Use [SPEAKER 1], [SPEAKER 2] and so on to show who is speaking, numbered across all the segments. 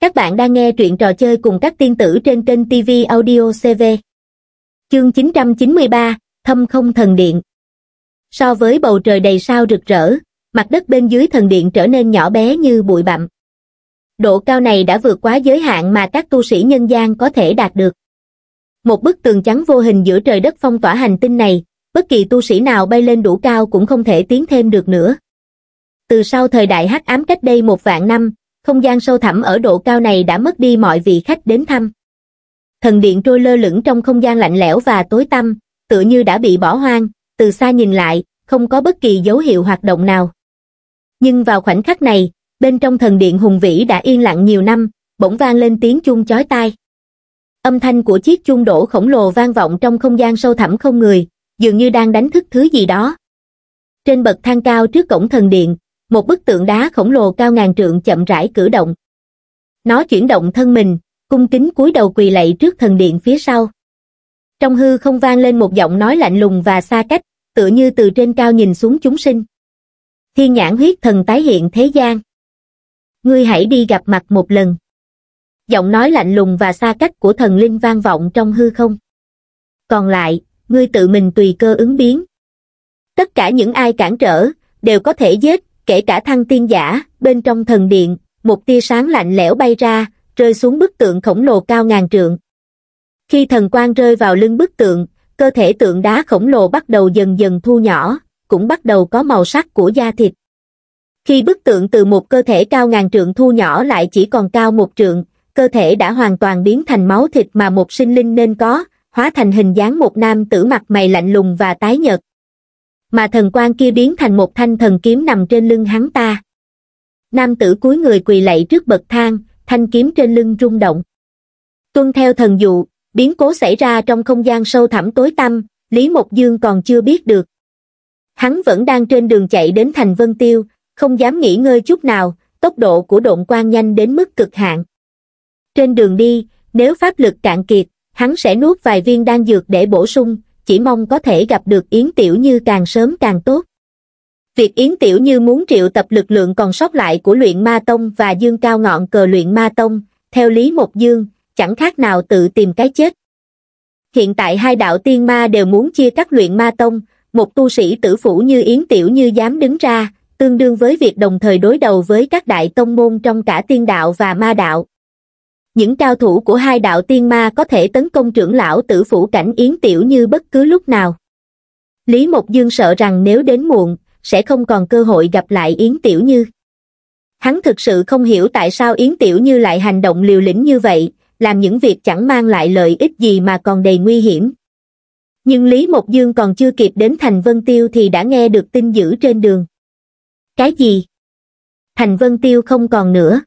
[SPEAKER 1] Các bạn đang nghe truyện trò chơi cùng các tiên tử trên kênh TV Audio CV. Chương 993, Thâm không thần điện. So với bầu trời đầy sao rực rỡ, mặt đất bên dưới thần điện trở nên nhỏ bé như bụi bặm. Độ cao này đã vượt quá giới hạn mà các tu sĩ nhân gian có thể đạt được. Một bức tường trắng vô hình giữa trời đất phong tỏa hành tinh này, bất kỳ tu sĩ nào bay lên đủ cao cũng không thể tiến thêm được nữa. Từ sau thời đại hắc ám cách đây một vạn năm, không gian sâu thẳm ở độ cao này đã mất đi mọi vị khách đến thăm. Thần điện trôi lơ lửng trong không gian lạnh lẽo và tối tăm, tựa như đã bị bỏ hoang, từ xa nhìn lại, không có bất kỳ dấu hiệu hoạt động nào. Nhưng vào khoảnh khắc này, bên trong thần điện hùng vĩ đã yên lặng nhiều năm, bỗng vang lên tiếng chung chói tai. Âm thanh của chiếc chuông đổ khổng lồ vang vọng trong không gian sâu thẳm không người, dường như đang đánh thức thứ gì đó. Trên bậc thang cao trước cổng thần điện, một bức tượng đá khổng lồ cao ngàn trượng chậm rãi cử động nó chuyển động thân mình cung kính cúi đầu quỳ lạy trước thần điện phía sau trong hư không vang lên một giọng nói lạnh lùng và xa cách tựa như từ trên cao nhìn xuống chúng sinh thiên nhãn huyết thần tái hiện thế gian ngươi hãy đi gặp mặt một lần giọng nói lạnh lùng và xa cách của thần linh vang vọng trong hư không còn lại ngươi tự mình tùy cơ ứng biến tất cả những ai cản trở đều có thể giết kể cả thăng tiên giả, bên trong thần điện, một tia sáng lạnh lẽo bay ra, rơi xuống bức tượng khổng lồ cao ngàn trượng. Khi thần quang rơi vào lưng bức tượng, cơ thể tượng đá khổng lồ bắt đầu dần dần thu nhỏ, cũng bắt đầu có màu sắc của da thịt. Khi bức tượng từ một cơ thể cao ngàn trượng thu nhỏ lại chỉ còn cao một trượng, cơ thể đã hoàn toàn biến thành máu thịt mà một sinh linh nên có, hóa thành hình dáng một nam tử mặt mày lạnh lùng và tái nhợt mà thần quan kia biến thành một thanh thần kiếm nằm trên lưng hắn ta nam tử cuối người quỳ lạy trước bậc thang thanh kiếm trên lưng rung động tuân theo thần dụ biến cố xảy ra trong không gian sâu thẳm tối tăm lý mộc dương còn chưa biết được hắn vẫn đang trên đường chạy đến thành vân tiêu không dám nghỉ ngơi chút nào tốc độ của độn quan nhanh đến mức cực hạn trên đường đi nếu pháp lực cạn kiệt hắn sẽ nuốt vài viên đan dược để bổ sung chỉ mong có thể gặp được Yến Tiểu Như càng sớm càng tốt. Việc Yến Tiểu Như muốn triệu tập lực lượng còn sót lại của luyện ma tông và dương cao ngọn cờ luyện ma tông, theo Lý Mộc Dương, chẳng khác nào tự tìm cái chết. Hiện tại hai đạo tiên ma đều muốn chia cắt luyện ma tông, một tu sĩ tử phủ như Yến Tiểu Như dám đứng ra, tương đương với việc đồng thời đối đầu với các đại tông môn trong cả tiên đạo và ma đạo những cao thủ của hai đạo tiên ma có thể tấn công trưởng lão tử phủ cảnh yến tiểu như bất cứ lúc nào. Lý Mộc Dương sợ rằng nếu đến muộn, sẽ không còn cơ hội gặp lại Yến Tiểu Như. Hắn thực sự không hiểu tại sao Yến Tiểu Như lại hành động liều lĩnh như vậy, làm những việc chẳng mang lại lợi ích gì mà còn đầy nguy hiểm. Nhưng Lý Mộc Dương còn chưa kịp đến Thành Vân Tiêu thì đã nghe được tin dữ trên đường. Cái gì? Thành Vân Tiêu không còn nữa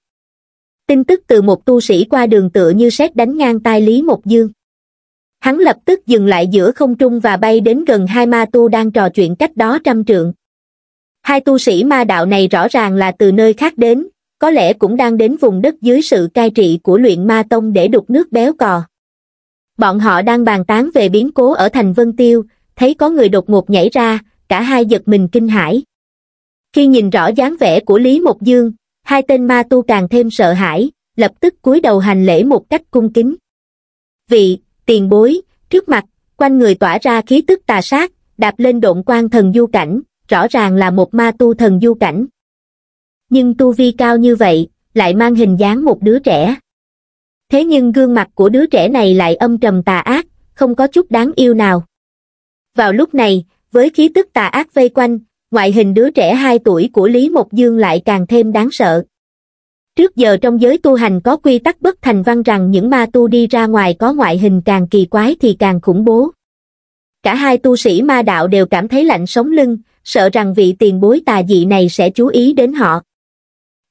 [SPEAKER 1] tin tức từ một tu sĩ qua đường tựa như sét đánh ngang tai lý mộc dương hắn lập tức dừng lại giữa không trung và bay đến gần hai ma tu đang trò chuyện cách đó trăm trượng hai tu sĩ ma đạo này rõ ràng là từ nơi khác đến có lẽ cũng đang đến vùng đất dưới sự cai trị của luyện ma tông để đục nước béo cò bọn họ đang bàn tán về biến cố ở thành vân tiêu thấy có người đột ngột nhảy ra cả hai giật mình kinh hãi khi nhìn rõ dáng vẻ của lý mộc dương hai tên ma tu càng thêm sợ hãi, lập tức cúi đầu hành lễ một cách cung kính. Vị, tiền bối, trước mặt, quanh người tỏa ra khí tức tà sát, đạp lên độn quan thần du cảnh, rõ ràng là một ma tu thần du cảnh. Nhưng tu vi cao như vậy, lại mang hình dáng một đứa trẻ. Thế nhưng gương mặt của đứa trẻ này lại âm trầm tà ác, không có chút đáng yêu nào. Vào lúc này, với khí tức tà ác vây quanh, ngoại hình đứa trẻ 2 tuổi của Lý Mộc Dương lại càng thêm đáng sợ. Trước giờ trong giới tu hành có quy tắc bất thành văn rằng những ma tu đi ra ngoài có ngoại hình càng kỳ quái thì càng khủng bố. Cả hai tu sĩ ma đạo đều cảm thấy lạnh sống lưng, sợ rằng vị tiền bối tà dị này sẽ chú ý đến họ.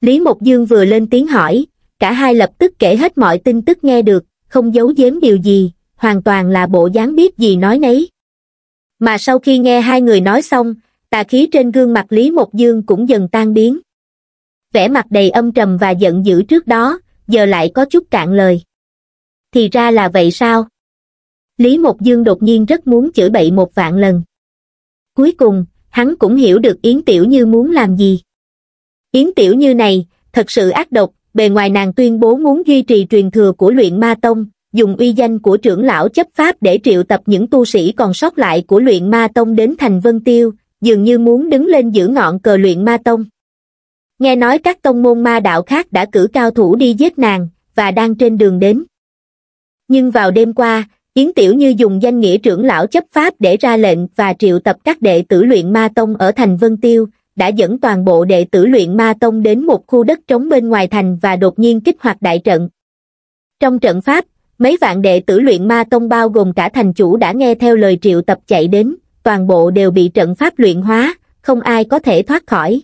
[SPEAKER 1] Lý Mộc Dương vừa lên tiếng hỏi, cả hai lập tức kể hết mọi tin tức nghe được, không giấu giếm điều gì, hoàn toàn là bộ dáng biết gì nói nấy. Mà sau khi nghe hai người nói xong, tà khí trên gương mặt lý mộc dương cũng dần tan biến vẻ mặt đầy âm trầm và giận dữ trước đó giờ lại có chút cạn lời thì ra là vậy sao lý mộc dương đột nhiên rất muốn chửi bậy một vạn lần cuối cùng hắn cũng hiểu được yến tiểu như muốn làm gì yến tiểu như này thật sự ác độc bề ngoài nàng tuyên bố muốn duy trì truyền thừa của luyện ma tông dùng uy danh của trưởng lão chấp pháp để triệu tập những tu sĩ còn sót lại của luyện ma tông đến thành vân tiêu dường như muốn đứng lên giữ ngọn cờ luyện ma tông nghe nói các tông môn ma đạo khác đã cử cao thủ đi giết nàng và đang trên đường đến nhưng vào đêm qua yến tiểu như dùng danh nghĩa trưởng lão chấp pháp để ra lệnh và triệu tập các đệ tử luyện ma tông ở thành vân tiêu đã dẫn toàn bộ đệ tử luyện ma tông đến một khu đất trống bên ngoài thành và đột nhiên kích hoạt đại trận trong trận pháp mấy vạn đệ tử luyện ma tông bao gồm cả thành chủ đã nghe theo lời triệu tập chạy đến toàn bộ đều bị trận pháp luyện hóa, không ai có thể thoát khỏi.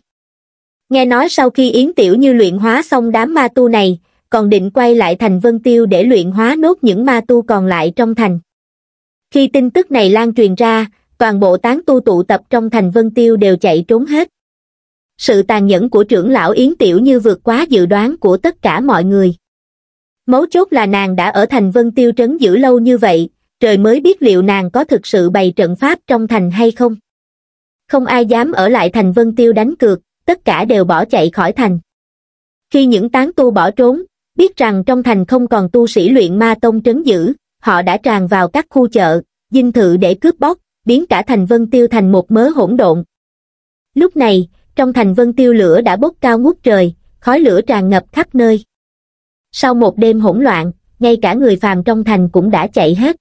[SPEAKER 1] Nghe nói sau khi Yến Tiểu Như luyện hóa xong đám ma tu này, còn định quay lại thành Vân Tiêu để luyện hóa nốt những ma tu còn lại trong thành. Khi tin tức này lan truyền ra, toàn bộ tán tu tụ tập trong thành Vân Tiêu đều chạy trốn hết. Sự tàn nhẫn của trưởng lão Yến Tiểu Như vượt quá dự đoán của tất cả mọi người. Mấu chốt là nàng đã ở thành Vân Tiêu trấn giữ lâu như vậy, trời mới biết liệu nàng có thực sự bày trận pháp trong thành hay không. Không ai dám ở lại thành Vân Tiêu đánh cược, tất cả đều bỏ chạy khỏi thành. Khi những tán tu bỏ trốn, biết rằng trong thành không còn tu sĩ luyện ma tông trấn giữ, họ đã tràn vào các khu chợ, dinh thự để cướp bóc, biến cả thành Vân Tiêu thành một mớ hỗn độn. Lúc này, trong thành Vân Tiêu lửa đã bốc cao ngút trời, khói lửa tràn ngập khắp nơi. Sau một đêm hỗn loạn, ngay cả người phàm trong thành cũng đã chạy hết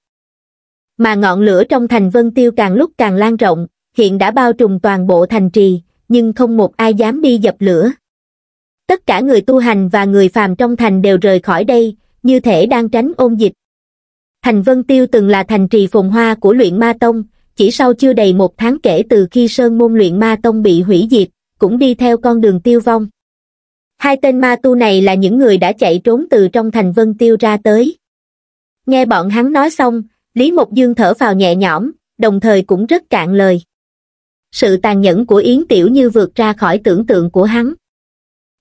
[SPEAKER 1] mà ngọn lửa trong thành Vân Tiêu càng lúc càng lan rộng, hiện đã bao trùm toàn bộ thành trì, nhưng không một ai dám đi dập lửa. Tất cả người tu hành và người phàm trong thành đều rời khỏi đây, như thể đang tránh ôn dịch. Thành Vân Tiêu từng là thành trì phồn hoa của luyện ma tông, chỉ sau chưa đầy một tháng kể từ khi Sơn môn luyện ma tông bị hủy diệt, cũng đi theo con đường tiêu vong. Hai tên ma tu này là những người đã chạy trốn từ trong thành Vân Tiêu ra tới. Nghe bọn hắn nói xong, Lý Mộc Dương thở vào nhẹ nhõm, đồng thời cũng rất cạn lời. Sự tàn nhẫn của Yến Tiểu Như vượt ra khỏi tưởng tượng của hắn.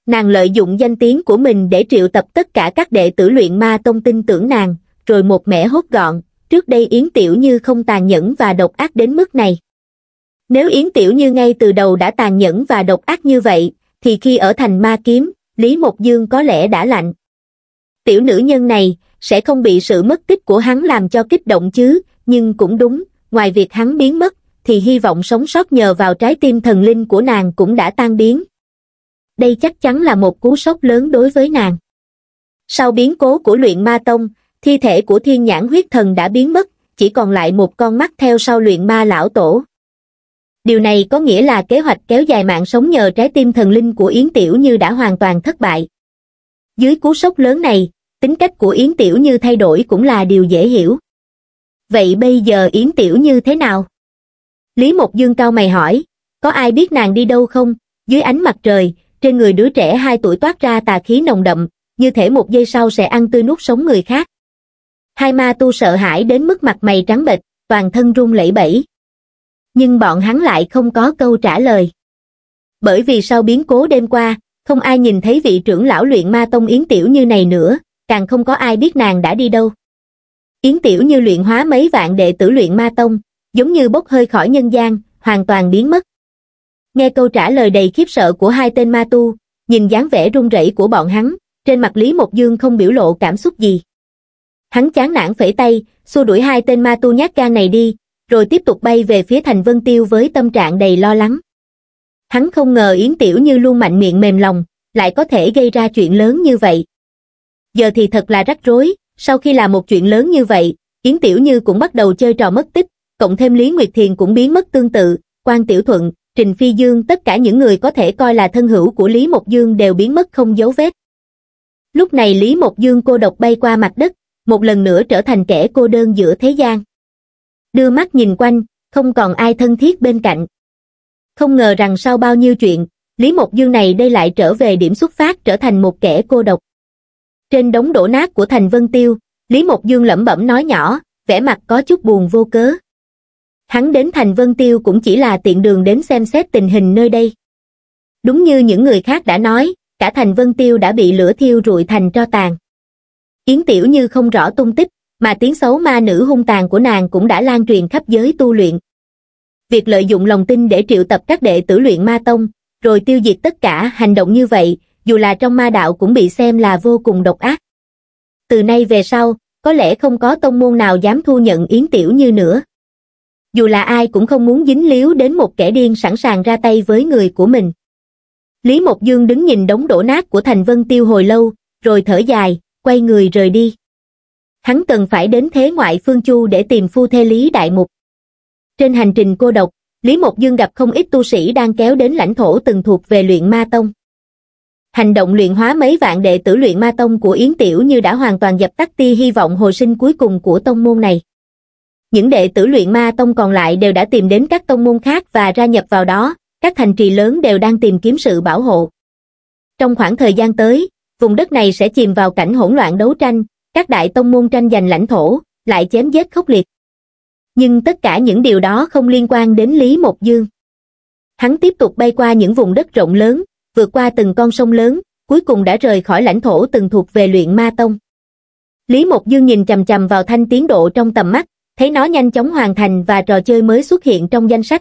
[SPEAKER 1] Nàng lợi dụng danh tiếng của mình để triệu tập tất cả các đệ tử luyện ma tông tin tưởng nàng, rồi một mẻ hốt gọn, trước đây Yến Tiểu Như không tàn nhẫn và độc ác đến mức này. Nếu Yến Tiểu Như ngay từ đầu đã tàn nhẫn và độc ác như vậy, thì khi ở thành ma kiếm, Lý Mộc Dương có lẽ đã lạnh. Tiểu nữ nhân này, sẽ không bị sự mất tích của hắn làm cho kích động chứ nhưng cũng đúng ngoài việc hắn biến mất thì hy vọng sống sót nhờ vào trái tim thần linh của nàng cũng đã tan biến đây chắc chắn là một cú sốc lớn đối với nàng sau biến cố của luyện ma tông thi thể của thiên nhãn huyết thần đã biến mất chỉ còn lại một con mắt theo sau luyện ma lão tổ điều này có nghĩa là kế hoạch kéo dài mạng sống nhờ trái tim thần linh của yến tiểu như đã hoàn toàn thất bại dưới cú sốc lớn này tính cách của Yến Tiểu Như thay đổi cũng là điều dễ hiểu. Vậy bây giờ Yến Tiểu Như thế nào? Lý Mộc Dương cao mày hỏi, có ai biết nàng đi đâu không? Dưới ánh mặt trời, trên người đứa trẻ 2 tuổi toát ra tà khí nồng đậm, như thể một giây sau sẽ ăn tươi nuốt sống người khác. Hai ma tu sợ hãi đến mức mặt mày trắng bệch, toàn thân run lẩy bẩy. Nhưng bọn hắn lại không có câu trả lời. Bởi vì sau biến cố đêm qua, không ai nhìn thấy vị trưởng lão luyện ma tông Yến Tiểu Như này nữa, càng không có ai biết nàng đã đi đâu. Yến Tiểu Như luyện hóa mấy vạn đệ tử luyện ma tông, giống như bốc hơi khỏi nhân gian, hoàn toàn biến mất. Nghe câu trả lời đầy khiếp sợ của hai tên ma tu, nhìn dáng vẻ run rẩy của bọn hắn, trên mặt Lý Mộc Dương không biểu lộ cảm xúc gì. Hắn chán nản phẩy tay, xua đuổi hai tên ma tu nhát gan này đi, rồi tiếp tục bay về phía thành Vân Tiêu với tâm trạng đầy lo lắng. Hắn không ngờ Yến Tiểu Như luôn mạnh miệng mềm lòng, lại có thể gây ra chuyện lớn như vậy, giờ thì thật là rắc rối, sau khi làm một chuyện lớn như vậy, Yến Tiểu Như cũng bắt đầu chơi trò mất tích, cộng thêm Lý Nguyệt Thiền cũng biến mất tương tự, Quan Tiểu Thuận, Trình Phi Dương tất cả những người có thể coi là thân hữu của Lý Mộc Dương đều biến mất không dấu vết. Lúc này Lý Mộc Dương cô độc bay qua mặt đất, một lần nữa trở thành kẻ cô đơn giữa thế gian. Đưa mắt nhìn quanh, không còn ai thân thiết bên cạnh. Không ngờ rằng sau bao nhiêu chuyện, Lý Mộc Dương này đây lại trở về điểm xuất phát trở thành một kẻ cô độc trên đống đổ nát của thành vân tiêu lý mộc dương lẩm bẩm nói nhỏ vẻ mặt có chút buồn vô cớ hắn đến thành vân tiêu cũng chỉ là tiện đường đến xem xét tình hình nơi đây đúng như những người khác đã nói cả thành vân tiêu đã bị lửa thiêu rụi thành tro tàn yến tiểu như không rõ tung tích mà tiếng xấu ma nữ hung tàn của nàng cũng đã lan truyền khắp giới tu luyện việc lợi dụng lòng tin để triệu tập các đệ tử luyện ma tông rồi tiêu diệt tất cả hành động như vậy dù là trong ma đạo cũng bị xem là vô cùng độc ác. Từ nay về sau, có lẽ không có tông môn nào dám thu nhận Yến Tiểu Như nữa. Dù là ai cũng không muốn dính líu đến một kẻ điên sẵn sàng ra tay với người của mình. Lý Mộc Dương đứng nhìn đống đổ nát của Thành Vân Tiêu hồi lâu, rồi thở dài, quay người rời đi. Hắn cần phải đến thế ngoại Phương Chu để tìm phu thê Lý Đại Mục. Trên hành trình cô độc, Lý Mộc Dương gặp không ít tu sĩ đang kéo đến lãnh thổ từng thuộc về luyện ma tông hành động luyện hóa mấy vạn đệ tử luyện ma tông của Yến Tiểu như đã hoàn toàn dập tắt ti hy vọng hồi sinh cuối cùng của tông môn này. Những đệ tử luyện ma tông còn lại đều đã tìm đến các tông môn khác và ra nhập vào đó, các thành trì lớn đều đang tìm kiếm sự bảo hộ. Trong khoảng thời gian tới, vùng đất này sẽ chìm vào cảnh hỗn loạn đấu tranh, các đại tông môn tranh giành lãnh thổ, lại chém giết khốc liệt. Nhưng tất cả những điều đó không liên quan đến Lý Mộc Dương. Hắn tiếp tục bay qua những vùng đất rộng lớn, vượt qua từng con sông lớn, cuối cùng đã rời khỏi lãnh thổ từng thuộc về luyện ma tông. Lý Mộc Dương nhìn chầm chầm vào thanh tiến độ trong tầm mắt, thấy nó nhanh chóng hoàn thành và trò chơi mới xuất hiện trong danh sách.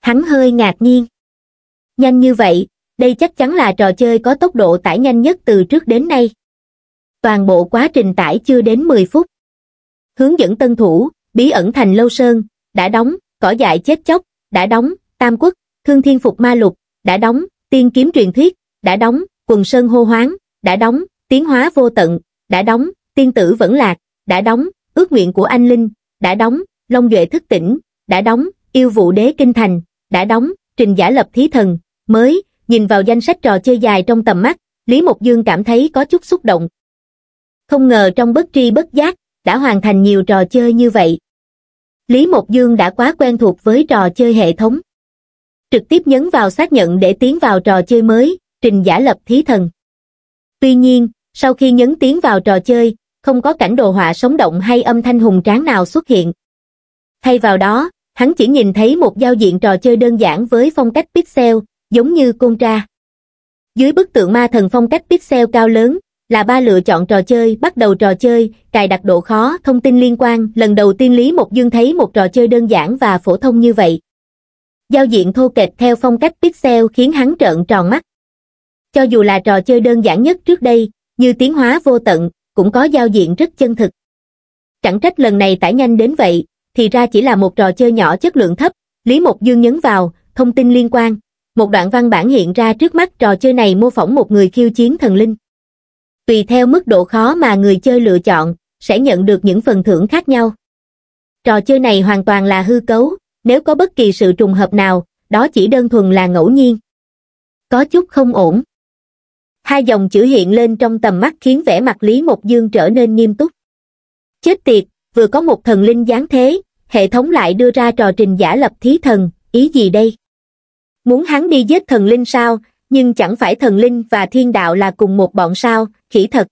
[SPEAKER 1] Hắn hơi ngạc nhiên. Nhanh như vậy, đây chắc chắn là trò chơi có tốc độ tải nhanh nhất từ trước đến nay. Toàn bộ quá trình tải chưa đến 10 phút. Hướng dẫn tân thủ, bí ẩn thành lâu sơn, đã đóng, cỏ dại chết chóc, đã đóng, tam quốc, thương thiên phục ma lục, đã đóng, tiên kiếm truyền thuyết, đã đóng, quần sơn hô hoáng, đã đóng, tiến hóa vô tận, đã đóng, tiên tử vẫn lạc, đã đóng, ước nguyện của anh Linh, đã đóng, Long Duệ thức tỉnh, đã đóng, yêu vụ đế kinh thành, đã đóng, trình giả lập thí thần, mới, nhìn vào danh sách trò chơi dài trong tầm mắt, Lý Mộc Dương cảm thấy có chút xúc động. Không ngờ trong bất tri bất giác, đã hoàn thành nhiều trò chơi như vậy. Lý Mộc Dương đã quá quen thuộc với trò chơi hệ thống trực tiếp nhấn vào xác nhận để tiến vào trò chơi mới, trình giả lập thí thần. Tuy nhiên, sau khi nhấn tiến vào trò chơi, không có cảnh đồ họa sống động hay âm thanh hùng tráng nào xuất hiện. Thay vào đó, hắn chỉ nhìn thấy một giao diện trò chơi đơn giản với phong cách pixel, giống như Contra. Dưới bức tượng ma thần phong cách pixel cao lớn, là ba lựa chọn trò chơi, bắt đầu trò chơi, cài đặt độ khó, thông tin liên quan. Lần đầu tiên Lý Mộc Dương thấy một trò chơi đơn giản và phổ thông như vậy, giao diện thô kệch theo phong cách pixel khiến hắn trợn tròn mắt cho dù là trò chơi đơn giản nhất trước đây như tiến hóa vô tận cũng có giao diện rất chân thực chẳng trách lần này tải nhanh đến vậy thì ra chỉ là một trò chơi nhỏ chất lượng thấp lý mộc dương nhấn vào thông tin liên quan một đoạn văn bản hiện ra trước mắt trò chơi này mô phỏng một người khiêu chiến thần linh tùy theo mức độ khó mà người chơi lựa chọn sẽ nhận được những phần thưởng khác nhau trò chơi này hoàn toàn là hư cấu nếu có bất kỳ sự trùng hợp nào, đó chỉ đơn thuần là ngẫu nhiên. Có chút không ổn. Hai dòng chữ hiện lên trong tầm mắt khiến vẻ mặt Lý Mộc Dương trở nên nghiêm túc. Chết tiệt, vừa có một thần linh giáng thế, hệ thống lại đưa ra trò trình giả lập thí thần, ý gì đây? Muốn hắn đi giết thần linh sao, nhưng chẳng phải thần linh và thiên đạo là cùng một bọn sao, khỉ thật.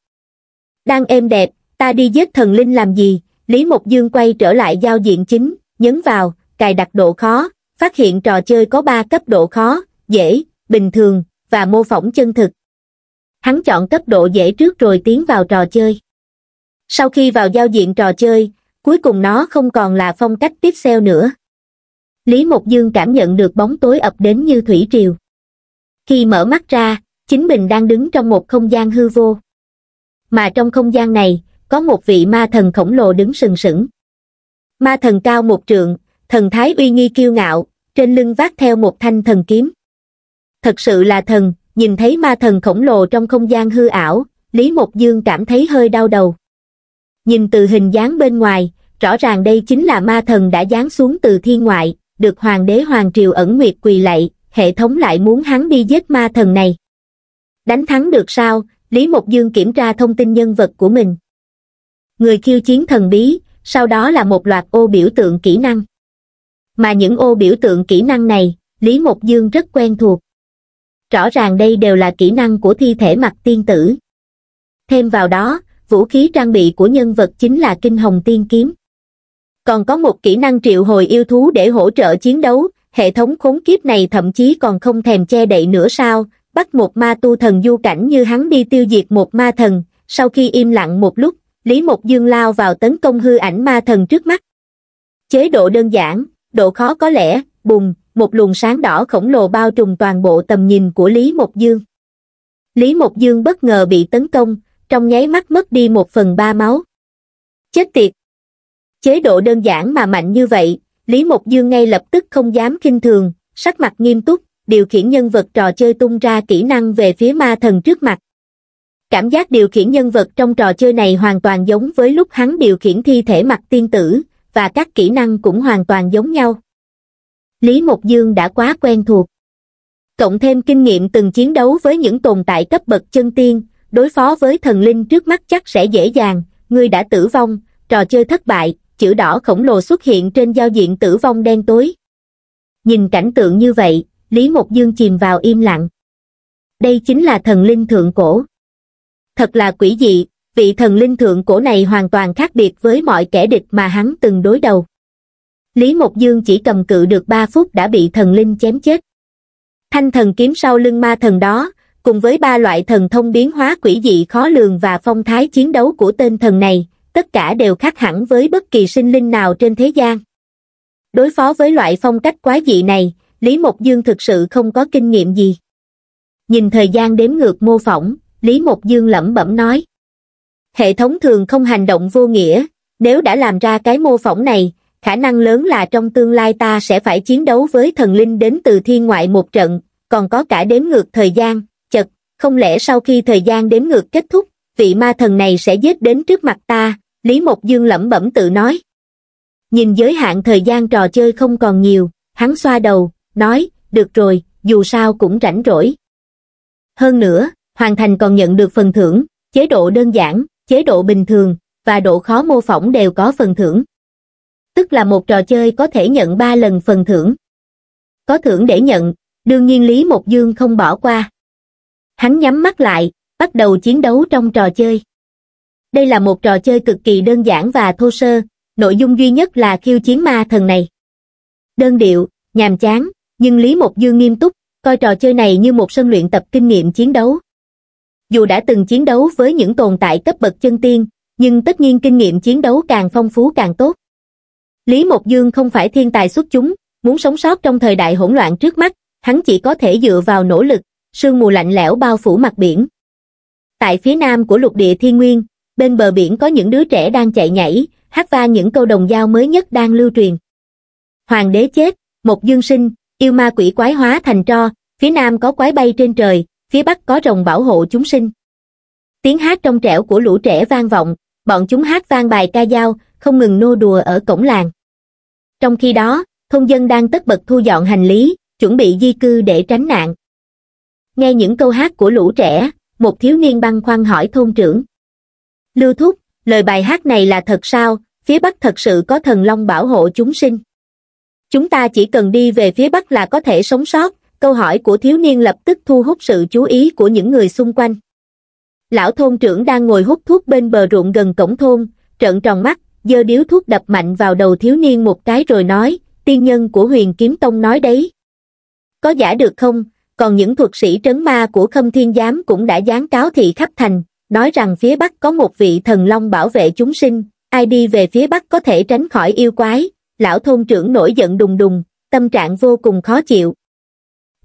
[SPEAKER 1] Đang êm đẹp, ta đi giết thần linh làm gì? Lý Mộc Dương quay trở lại giao diện chính, nhấn vào, cài đặt độ khó, phát hiện trò chơi có 3 cấp độ khó, dễ, bình thường, và mô phỏng chân thực. Hắn chọn cấp độ dễ trước rồi tiến vào trò chơi. Sau khi vào giao diện trò chơi, cuối cùng nó không còn là phong cách tiếp theo nữa. Lý Mộc Dương cảm nhận được bóng tối ập đến như thủy triều. Khi mở mắt ra, chính mình đang đứng trong một không gian hư vô. Mà trong không gian này, có một vị ma thần khổng lồ đứng sừng sững. Ma thần cao một trượng, thần thái uy nghi kiêu ngạo, trên lưng vác theo một thanh thần kiếm. Thật sự là thần, nhìn thấy ma thần khổng lồ trong không gian hư ảo, Lý Mộc Dương cảm thấy hơi đau đầu. Nhìn từ hình dáng bên ngoài, rõ ràng đây chính là ma thần đã giáng xuống từ thiên ngoại, được hoàng đế hoàng triều ẩn nguyệt quỳ lạy, hệ thống lại muốn hắn đi giết ma thần này. Đánh thắng được sao, Lý Mộc Dương kiểm tra thông tin nhân vật của mình. Người khiêu chiến thần bí, sau đó là một loạt ô biểu tượng kỹ năng mà những ô biểu tượng kỹ năng này, Lý Mộc Dương rất quen thuộc. Rõ ràng đây đều là kỹ năng của thi thể mặt tiên tử. Thêm vào đó, vũ khí trang bị của nhân vật chính là kinh hồng tiên kiếm. Còn có một kỹ năng triệu hồi yêu thú để hỗ trợ chiến đấu, hệ thống khốn kiếp này thậm chí còn không thèm che đậy nữa sao, bắt một ma tu thần du cảnh như hắn đi tiêu diệt một ma thần, sau khi im lặng một lúc, Lý Mộc Dương lao vào tấn công hư ảnh ma thần trước mắt. Chế độ đơn giản, độ khó có lẽ, bùng, một luồng sáng đỏ khổng lồ bao trùm toàn bộ tầm nhìn của Lý Mộc Dương. Lý Mộc Dương bất ngờ bị tấn công, trong nháy mắt mất đi một phần ba máu. Chết tiệt! Chế độ đơn giản mà mạnh như vậy, Lý Mộc Dương ngay lập tức không dám kinh thường, sắc mặt nghiêm túc, điều khiển nhân vật trò chơi tung ra kỹ năng về phía ma thần trước mặt. Cảm giác điều khiển nhân vật trong trò chơi này hoàn toàn giống với lúc hắn điều khiển thi thể mặt tiên tử, và các kỹ năng cũng hoàn toàn giống nhau. Lý Mộc Dương đã quá quen thuộc. Cộng thêm kinh nghiệm từng chiến đấu với những tồn tại cấp bậc chân tiên, đối phó với thần linh trước mắt chắc sẽ dễ dàng, người đã tử vong, trò chơi thất bại, chữ đỏ khổng lồ xuất hiện trên giao diện tử vong đen tối. Nhìn cảnh tượng như vậy, Lý Mộc Dương chìm vào im lặng. Đây chính là thần linh thượng cổ. Thật là quỷ dị, vị thần linh thượng cổ này hoàn toàn khác biệt với mọi kẻ địch mà hắn từng đối đầu. Lý Mộc Dương chỉ cầm cự được 3 phút đã bị thần linh chém chết. Thanh thần kiếm sau lưng ma thần đó, cùng với ba loại thần thông biến hóa quỷ dị khó lường và phong thái chiến đấu của tên thần này, tất cả đều khác hẳn với bất kỳ sinh linh nào trên thế gian. Đối phó với loại phong cách quái dị này, Lý Mộc Dương thực sự không có kinh nghiệm gì. Nhìn thời gian đếm ngược mô phỏng, Lý Mộc Dương lẩm bẩm nói hệ thống thường không hành động vô nghĩa, nếu đã làm ra cái mô phỏng này, khả năng lớn là trong tương lai ta sẽ phải chiến đấu với thần linh đến từ thiên ngoại một trận, còn có cả đếm ngược thời gian, chật, không lẽ sau khi thời gian đếm ngược kết thúc, vị ma thần này sẽ giết đến trước mặt ta, Lý Mộc Dương lẩm bẩm tự nói. Nhìn giới hạn thời gian trò chơi không còn nhiều, hắn xoa đầu, nói, được rồi, dù sao cũng rảnh rỗi. Hơn nữa, hoàn thành còn nhận được phần thưởng, chế độ đơn giản, chế độ bình thường và độ khó mô phỏng đều có phần thưởng. Tức là một trò chơi có thể nhận 3 lần phần thưởng. Có thưởng để nhận, đương nhiên Lý Mộc Dương không bỏ qua. Hắn nhắm mắt lại, bắt đầu chiến đấu trong trò chơi. Đây là một trò chơi cực kỳ đơn giản và thô sơ, nội dung duy nhất là khiêu chiến ma thần này. Đơn điệu, nhàm chán, nhưng Lý Mộc Dương nghiêm túc, coi trò chơi này như một sân luyện tập kinh nghiệm chiến đấu dù đã từng chiến đấu với những tồn tại cấp bậc chân tiên, nhưng tất nhiên kinh nghiệm chiến đấu càng phong phú càng tốt. Lý Mộc Dương không phải thiên tài xuất chúng, muốn sống sót trong thời đại hỗn loạn trước mắt, hắn chỉ có thể dựa vào nỗ lực, sương mù lạnh lẽo bao phủ mặt biển. Tại phía nam của lục địa thiên nguyên, bên bờ biển có những đứa trẻ đang chạy nhảy, hát va những câu đồng dao mới nhất đang lưu truyền. Hoàng đế chết, một dương sinh, yêu ma quỷ quái hóa thành tro, phía nam có quái bay trên trời, phía bắc có rồng bảo hộ chúng sinh. Tiếng hát trong trẻo của lũ trẻ vang vọng, bọn chúng hát vang bài ca dao, không ngừng nô đùa ở cổng làng. Trong khi đó, thôn dân đang tất bật thu dọn hành lý, chuẩn bị di cư để tránh nạn. Nghe những câu hát của lũ trẻ, một thiếu niên băng khoăn hỏi thôn trưởng. Lưu Thúc, lời bài hát này là thật sao, phía Bắc thật sự có thần long bảo hộ chúng sinh. Chúng ta chỉ cần đi về phía Bắc là có thể sống sót, câu hỏi của thiếu niên lập tức thu hút sự chú ý của những người xung quanh. Lão thôn trưởng đang ngồi hút thuốc bên bờ ruộng gần cổng thôn, trợn tròn mắt, giơ điếu thuốc đập mạnh vào đầu thiếu niên một cái rồi nói, tiên nhân của huyền kiếm tông nói đấy. Có giả được không, còn những thuật sĩ trấn ma của khâm thiên giám cũng đã dán cáo thị khắp thành, nói rằng phía Bắc có một vị thần long bảo vệ chúng sinh, ai đi về phía Bắc có thể tránh khỏi yêu quái, lão thôn trưởng nổi giận đùng đùng, tâm trạng vô cùng khó chịu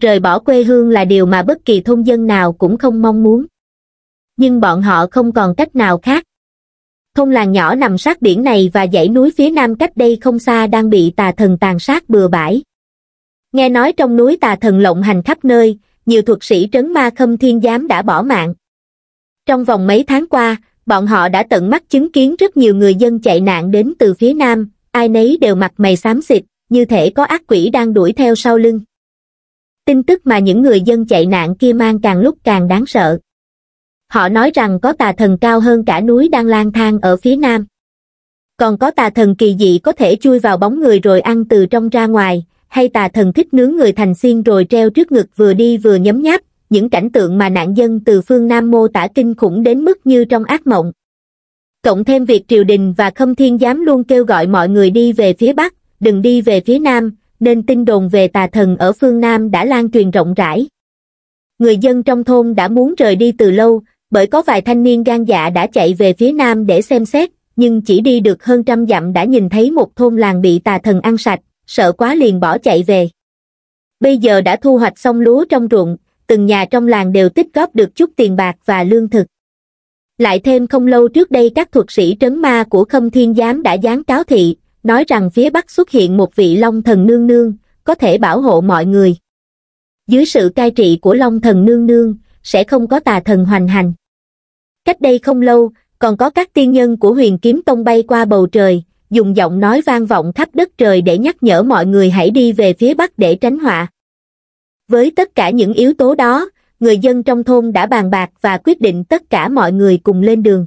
[SPEAKER 1] rời bỏ quê hương là điều mà bất kỳ thôn dân nào cũng không mong muốn. Nhưng bọn họ không còn cách nào khác. Thôn làng nhỏ nằm sát biển này và dãy núi phía nam cách đây không xa đang bị tà thần tàn sát bừa bãi. Nghe nói trong núi tà thần lộng hành khắp nơi, nhiều thuật sĩ trấn ma khâm thiên giám đã bỏ mạng. Trong vòng mấy tháng qua, bọn họ đã tận mắt chứng kiến rất nhiều người dân chạy nạn đến từ phía nam, ai nấy đều mặt mày xám xịt, như thể có ác quỷ đang đuổi theo sau lưng tin tức mà những người dân chạy nạn kia mang càng lúc càng đáng sợ họ nói rằng có tà thần cao hơn cả núi đang lang thang ở phía nam còn có tà thần kỳ dị có thể chui vào bóng người rồi ăn từ trong ra ngoài hay tà thần thích nướng người thành xiên rồi treo trước ngực vừa đi vừa nhấm nháp những cảnh tượng mà nạn dân từ phương Nam mô tả kinh khủng đến mức như trong ác mộng. Cộng thêm việc triều đình và khâm thiên giám luôn kêu gọi mọi người đi về phía Bắc, đừng đi về phía Nam, nên tin đồn về tà thần ở phương Nam đã lan truyền rộng rãi. Người dân trong thôn đã muốn rời đi từ lâu, bởi có vài thanh niên gan dạ đã chạy về phía Nam để xem xét, nhưng chỉ đi được hơn trăm dặm đã nhìn thấy một thôn làng bị tà thần ăn sạch, sợ quá liền bỏ chạy về. Bây giờ đã thu hoạch xong lúa trong ruộng, từng nhà trong làng đều tích góp được chút tiền bạc và lương thực. Lại thêm không lâu trước đây các thuật sĩ trấn ma của Khâm Thiên Giám đã giáng cáo thị, nói rằng phía Bắc xuất hiện một vị Long Thần Nương Nương, có thể bảo hộ mọi người. Dưới sự cai trị của Long Thần Nương Nương, sẽ không có tà thần hoành hành. Cách đây không lâu, còn có các tiên nhân của huyền kiếm tông bay qua bầu trời, dùng giọng nói vang vọng khắp đất trời để nhắc nhở mọi người hãy đi về phía Bắc để tránh họa. Với tất cả những yếu tố đó, người dân trong thôn đã bàn bạc và quyết định tất cả mọi người cùng lên đường.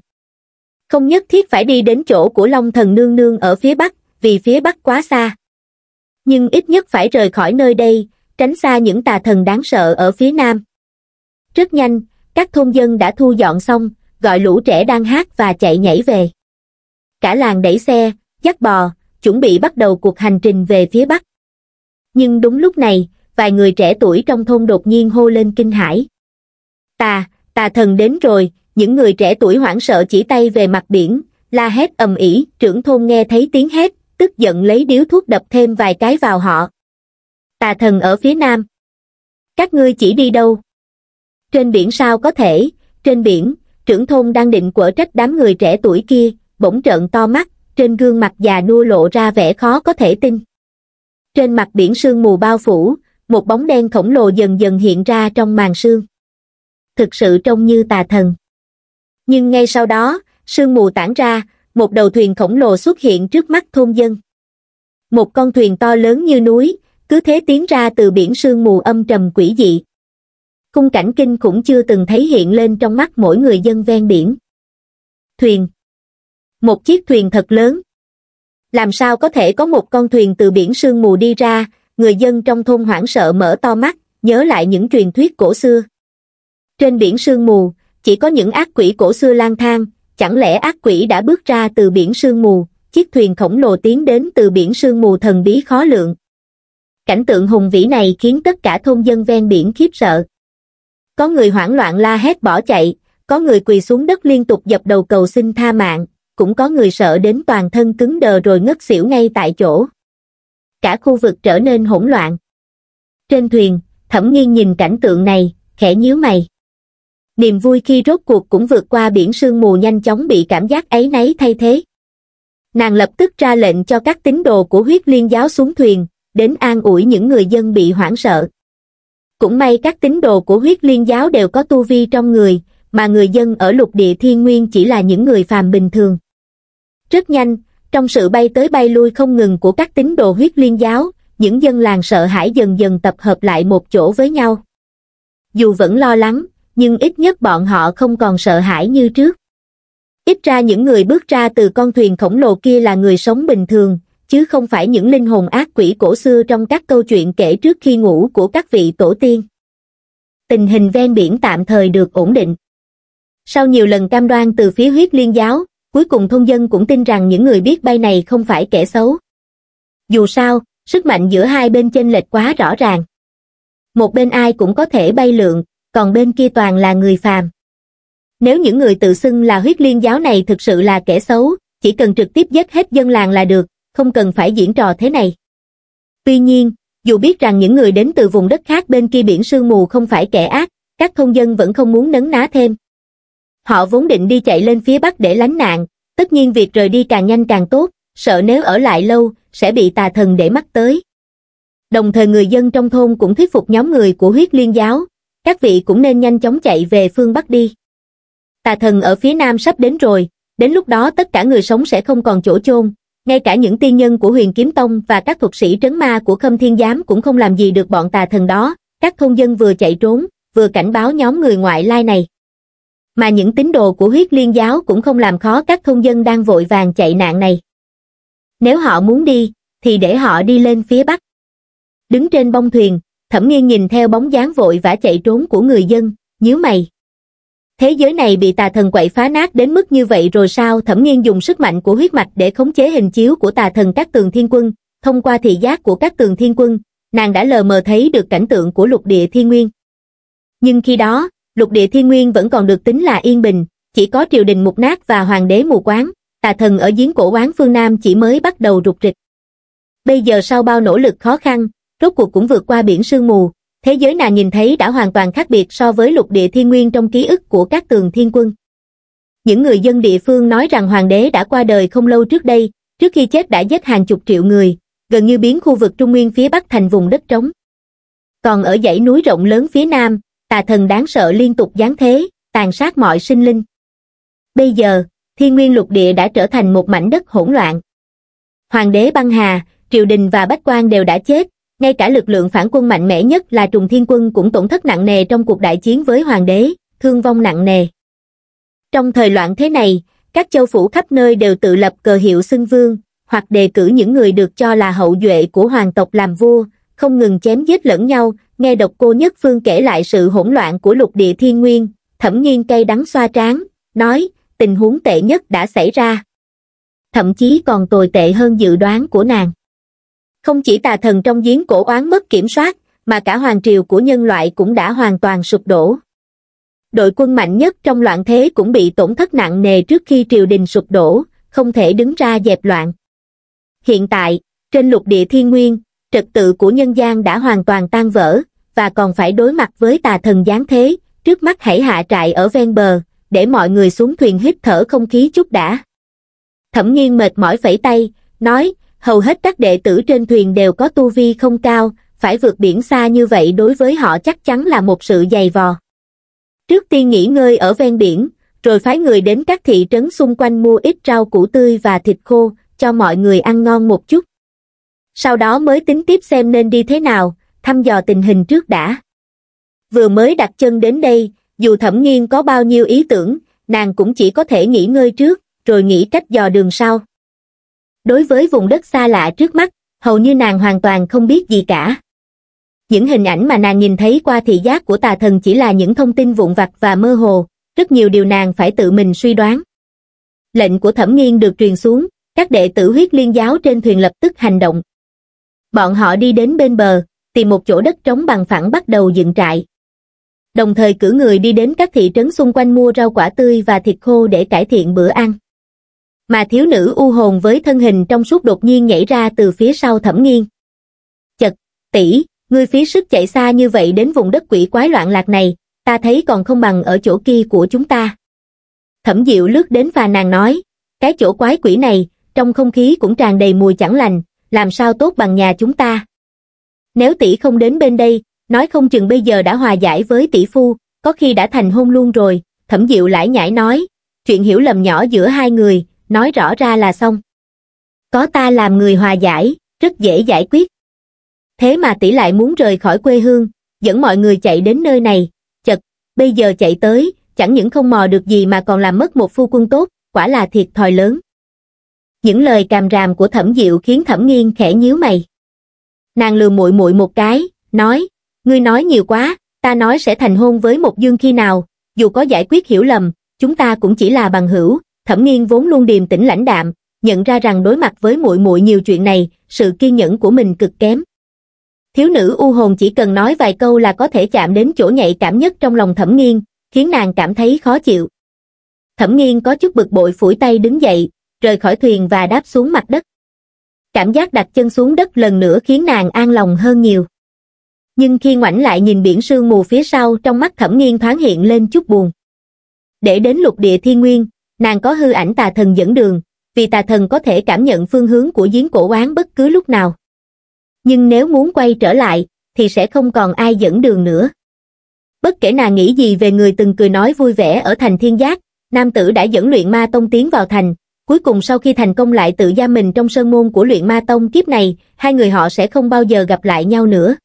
[SPEAKER 1] Không nhất thiết phải đi đến chỗ của Long Thần Nương Nương ở phía Bắc, vì phía bắc quá xa nhưng ít nhất phải rời khỏi nơi đây tránh xa những tà thần đáng sợ ở phía nam rất nhanh các thôn dân đã thu dọn xong gọi lũ trẻ đang hát và chạy nhảy về cả làng đẩy xe dắt bò chuẩn bị bắt đầu cuộc hành trình về phía bắc nhưng đúng lúc này vài người trẻ tuổi trong thôn đột nhiên hô lên kinh hãi tà tà thần đến rồi những người trẻ tuổi hoảng sợ chỉ tay về mặt biển la hét ầm ĩ trưởng thôn nghe thấy tiếng hét tức giận lấy điếu thuốc đập thêm vài cái vào họ. Tà thần ở phía nam. Các ngươi chỉ đi đâu? Trên biển sao có thể, trên biển, trưởng thôn đang định quở trách đám người trẻ tuổi kia, bỗng trợn to mắt, trên gương mặt già nua lộ ra vẻ khó có thể tin. Trên mặt biển sương mù bao phủ, một bóng đen khổng lồ dần dần hiện ra trong màn sương. Thực sự trông như tà thần. Nhưng ngay sau đó, sương mù tản ra, một đầu thuyền khổng lồ xuất hiện trước mắt thôn dân. Một con thuyền to lớn như núi, cứ thế tiến ra từ biển sương mù âm trầm quỷ dị. Khung cảnh kinh khủng chưa từng thấy hiện lên trong mắt mỗi người dân ven biển. Thuyền Một chiếc thuyền thật lớn. Làm sao có thể có một con thuyền từ biển sương mù đi ra, người dân trong thôn hoảng sợ mở to mắt, nhớ lại những truyền thuyết cổ xưa. Trên biển sương mù, chỉ có những ác quỷ cổ xưa lang thang, chẳng lẽ ác quỷ đã bước ra từ biển sương mù, chiếc thuyền khổng lồ tiến đến từ biển sương mù thần bí khó lượng. Cảnh tượng hùng vĩ này khiến tất cả thôn dân ven biển khiếp sợ. Có người hoảng loạn la hét bỏ chạy, có người quỳ xuống đất liên tục dập đầu cầu xin tha mạng, cũng có người sợ đến toàn thân cứng đờ rồi ngất xỉu ngay tại chỗ. Cả khu vực trở nên hỗn loạn. Trên thuyền, thẩm nghiên nhìn cảnh tượng này, khẽ nhíu mày niềm vui khi rốt cuộc cũng vượt qua biển sương mù nhanh chóng bị cảm giác ấy nấy thay thế. Nàng lập tức ra lệnh cho các tín đồ của huyết liên giáo xuống thuyền, đến an ủi những người dân bị hoảng sợ. Cũng may các tín đồ của huyết liên giáo đều có tu vi trong người, mà người dân ở lục địa thiên nguyên chỉ là những người phàm bình thường. Rất nhanh, trong sự bay tới bay lui không ngừng của các tín đồ huyết liên giáo, những dân làng sợ hãi dần dần tập hợp lại một chỗ với nhau. Dù vẫn lo lắng, nhưng ít nhất bọn họ không còn sợ hãi như trước. Ít ra những người bước ra từ con thuyền khổng lồ kia là người sống bình thường, chứ không phải những linh hồn ác quỷ cổ xưa trong các câu chuyện kể trước khi ngủ của các vị tổ tiên. Tình hình ven biển tạm thời được ổn định. Sau nhiều lần cam đoan từ phía huyết liên giáo, cuối cùng thôn dân cũng tin rằng những người biết bay này không phải kẻ xấu. Dù sao, sức mạnh giữa hai bên chênh lệch quá rõ ràng. Một bên ai cũng có thể bay lượng còn bên kia toàn là người phàm. Nếu những người tự xưng là huyết liên giáo này thực sự là kẻ xấu, chỉ cần trực tiếp giết hết dân làng là được, không cần phải diễn trò thế này. Tuy nhiên, dù biết rằng những người đến từ vùng đất khác bên kia biển sương mù không phải kẻ ác, các thôn dân vẫn không muốn nấn ná thêm. Họ vốn định đi chạy lên phía bắc để lánh nạn, tất nhiên việc rời đi càng nhanh càng tốt, sợ nếu ở lại lâu, sẽ bị tà thần để mắt tới. Đồng thời người dân trong thôn cũng thuyết phục nhóm người của huyết liên giáo, các vị cũng nên nhanh chóng chạy về phương Bắc đi. Tà thần ở phía Nam sắp đến rồi, đến lúc đó tất cả người sống sẽ không còn chỗ chôn, ngay cả những tiên nhân của huyền kiếm tông và các thuật sĩ trấn ma của khâm thiên giám cũng không làm gì được bọn tà thần đó, các thôn dân vừa chạy trốn, vừa cảnh báo nhóm người ngoại lai này. Mà những tín đồ của huyết liên giáo cũng không làm khó các thôn dân đang vội vàng chạy nạn này. Nếu họ muốn đi, thì để họ đi lên phía Bắc. Đứng trên bông thuyền, thẩm nghiên nhìn theo bóng dáng vội vã chạy trốn của người dân nhíu mày thế giới này bị tà thần quậy phá nát đến mức như vậy rồi sao thẩm nghiên dùng sức mạnh của huyết mạch để khống chế hình chiếu của tà thần các tường thiên quân thông qua thị giác của các tường thiên quân nàng đã lờ mờ thấy được cảnh tượng của lục địa thiên nguyên nhưng khi đó lục địa thiên nguyên vẫn còn được tính là yên bình chỉ có triều đình mục nát và hoàng đế mù quáng tà thần ở giếng cổ quán phương nam chỉ mới bắt đầu rục rịch bây giờ sau bao nỗ lực khó khăn rốt cuộc cũng vượt qua biển sương mù, thế giới nàng nhìn thấy đã hoàn toàn khác biệt so với lục địa thiên nguyên trong ký ức của các tường thiên quân. Những người dân địa phương nói rằng hoàng đế đã qua đời không lâu trước đây, trước khi chết đã giết hàng chục triệu người, gần như biến khu vực trung nguyên phía bắc thành vùng đất trống. Còn ở dãy núi rộng lớn phía nam, tà thần đáng sợ liên tục giáng thế, tàn sát mọi sinh linh. Bây giờ, thiên nguyên lục địa đã trở thành một mảnh đất hỗn loạn. Hoàng đế băng hà, triều đình và bách quan đều đã chết, ngay cả lực lượng phản quân mạnh mẽ nhất là trùng thiên quân cũng tổn thất nặng nề trong cuộc đại chiến với hoàng đế, thương vong nặng nề. Trong thời loạn thế này, các châu phủ khắp nơi đều tự lập cờ hiệu xưng vương, hoặc đề cử những người được cho là hậu duệ của hoàng tộc làm vua, không ngừng chém giết lẫn nhau, nghe độc cô nhất phương kể lại sự hỗn loạn của lục địa thiên nguyên, thẩm Nhiên cây đắng xoa trán, nói, tình huống tệ nhất đã xảy ra. Thậm chí còn tồi tệ hơn dự đoán của nàng không chỉ tà thần trong giếng cổ oán mất kiểm soát mà cả hoàng triều của nhân loại cũng đã hoàn toàn sụp đổ đội quân mạnh nhất trong loạn thế cũng bị tổn thất nặng nề trước khi triều đình sụp đổ không thể đứng ra dẹp loạn hiện tại trên lục địa thiên nguyên trật tự của nhân gian đã hoàn toàn tan vỡ và còn phải đối mặt với tà thần giáng thế trước mắt hãy hạ trại ở ven bờ để mọi người xuống thuyền hít thở không khí chút đã thẩm nghiên mệt mỏi phẩy tay nói hầu hết các đệ tử trên thuyền đều có tu vi không cao, phải vượt biển xa như vậy đối với họ chắc chắn là một sự dày vò. Trước tiên nghỉ ngơi ở ven biển, rồi phái người đến các thị trấn xung quanh mua ít rau củ tươi và thịt khô, cho mọi người ăn ngon một chút. Sau đó mới tính tiếp xem nên đi thế nào, thăm dò tình hình trước đã. Vừa mới đặt chân đến đây, dù thẩm nghiên có bao nhiêu ý tưởng, nàng cũng chỉ có thể nghỉ ngơi trước, rồi nghĩ cách dò đường sau đối với vùng đất xa lạ trước mắt, hầu như nàng hoàn toàn không biết gì cả. Những hình ảnh mà nàng nhìn thấy qua thị giác của tà thần chỉ là những thông tin vụn vặt và mơ hồ, rất nhiều điều nàng phải tự mình suy đoán. Lệnh của thẩm nghiên được truyền xuống, các đệ tử huyết liên giáo trên thuyền lập tức hành động. Bọn họ đi đến bên bờ, tìm một chỗ đất trống bằng phẳng bắt đầu dựng trại. Đồng thời cử người đi đến các thị trấn xung quanh mua rau quả tươi và thịt khô để cải thiện bữa ăn mà thiếu nữ u hồn với thân hình trong suốt đột nhiên nhảy ra từ phía sau thẩm nghiêng Chật, tỷ, ngươi phí sức chạy xa như vậy đến vùng đất quỷ quái loạn lạc này, ta thấy còn không bằng ở chỗ kia của chúng ta. Thẩm Diệu lướt đến và nàng nói, cái chỗ quái quỷ này, trong không khí cũng tràn đầy mùi chẳng lành, làm sao tốt bằng nhà chúng ta. Nếu tỷ không đến bên đây, nói không chừng bây giờ đã hòa giải với tỷ phu, có khi đã thành hôn luôn rồi, Thẩm Diệu lại nhảy nói, chuyện hiểu lầm nhỏ giữa hai người, nói rõ ra là xong. Có ta làm người hòa giải, rất dễ giải quyết. Thế mà tỷ lại muốn rời khỏi quê hương, dẫn mọi người chạy đến nơi này, chật, bây giờ chạy tới, chẳng những không mò được gì mà còn làm mất một phu quân tốt, quả là thiệt thòi lớn. Những lời càm ràm của Thẩm Diệu khiến Thẩm Nghiên khẽ nhíu mày. Nàng lừa muội muội một cái, nói, ngươi nói nhiều quá, ta nói sẽ thành hôn với một dương khi nào, dù có giải quyết hiểu lầm, chúng ta cũng chỉ là bằng hữu, Thẩm Nghiên vốn luôn điềm tĩnh lãnh đạm, nhận ra rằng đối mặt với muội muội nhiều chuyện này, sự kiên nhẫn của mình cực kém. Thiếu nữ u hồn chỉ cần nói vài câu là có thể chạm đến chỗ nhạy cảm nhất trong lòng Thẩm Nghiên, khiến nàng cảm thấy khó chịu. Thẩm Nghiên có chút bực bội phủi tay đứng dậy, rời khỏi thuyền và đáp xuống mặt đất. Cảm giác đặt chân xuống đất lần nữa khiến nàng an lòng hơn nhiều. Nhưng khi ngoảnh lại nhìn biển sương mù phía sau trong mắt Thẩm Nghiên thoáng hiện lên chút buồn. Để đến lục địa thiên nguyên, nàng có hư ảnh tà thần dẫn đường, vì tà thần có thể cảm nhận phương hướng của giếng cổ quán bất cứ lúc nào. Nhưng nếu muốn quay trở lại, thì sẽ không còn ai dẫn đường nữa. Bất kể nàng nghĩ gì về người từng cười nói vui vẻ ở thành thiên giác, nam tử đã dẫn luyện ma tông tiến vào thành, cuối cùng sau khi thành công lại tự gia mình trong sơn môn của luyện ma tông kiếp này, hai người họ sẽ không bao giờ gặp lại nhau nữa.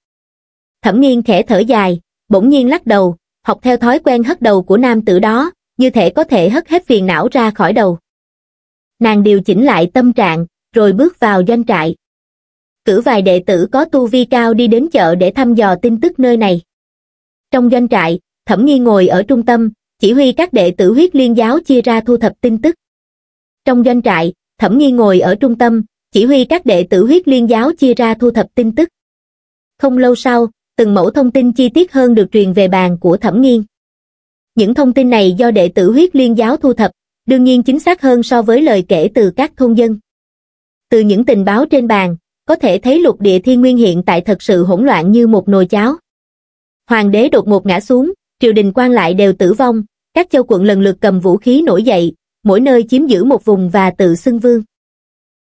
[SPEAKER 1] Thẩm nghiên khẽ thở dài, bỗng nhiên lắc đầu, học theo thói quen hất đầu của nam tử đó, như thể có thể hất hết phiền não ra khỏi đầu. Nàng điều chỉnh lại tâm trạng, rồi bước vào doanh trại. Cử vài đệ tử có tu vi cao đi đến chợ để thăm dò tin tức nơi này. Trong doanh trại, Thẩm Nghi ngồi ở trung tâm, chỉ huy các đệ tử huyết liên giáo chia ra thu thập tin tức. Trong doanh trại, Thẩm Nghi ngồi ở trung tâm, chỉ huy các đệ tử huyết liên giáo chia ra thu thập tin tức. Không lâu sau, từng mẫu thông tin chi tiết hơn được truyền về bàn của Thẩm Nghiên. Những thông tin này do đệ tử huyết liên giáo thu thập, đương nhiên chính xác hơn so với lời kể từ các thôn dân. Từ những tình báo trên bàn, có thể thấy lục địa thiên nguyên hiện tại thật sự hỗn loạn như một nồi cháo. Hoàng đế đột ngột ngã xuống, triều đình quan lại đều tử vong, các châu quận lần lượt cầm vũ khí nổi dậy, mỗi nơi chiếm giữ một vùng và tự xưng vương.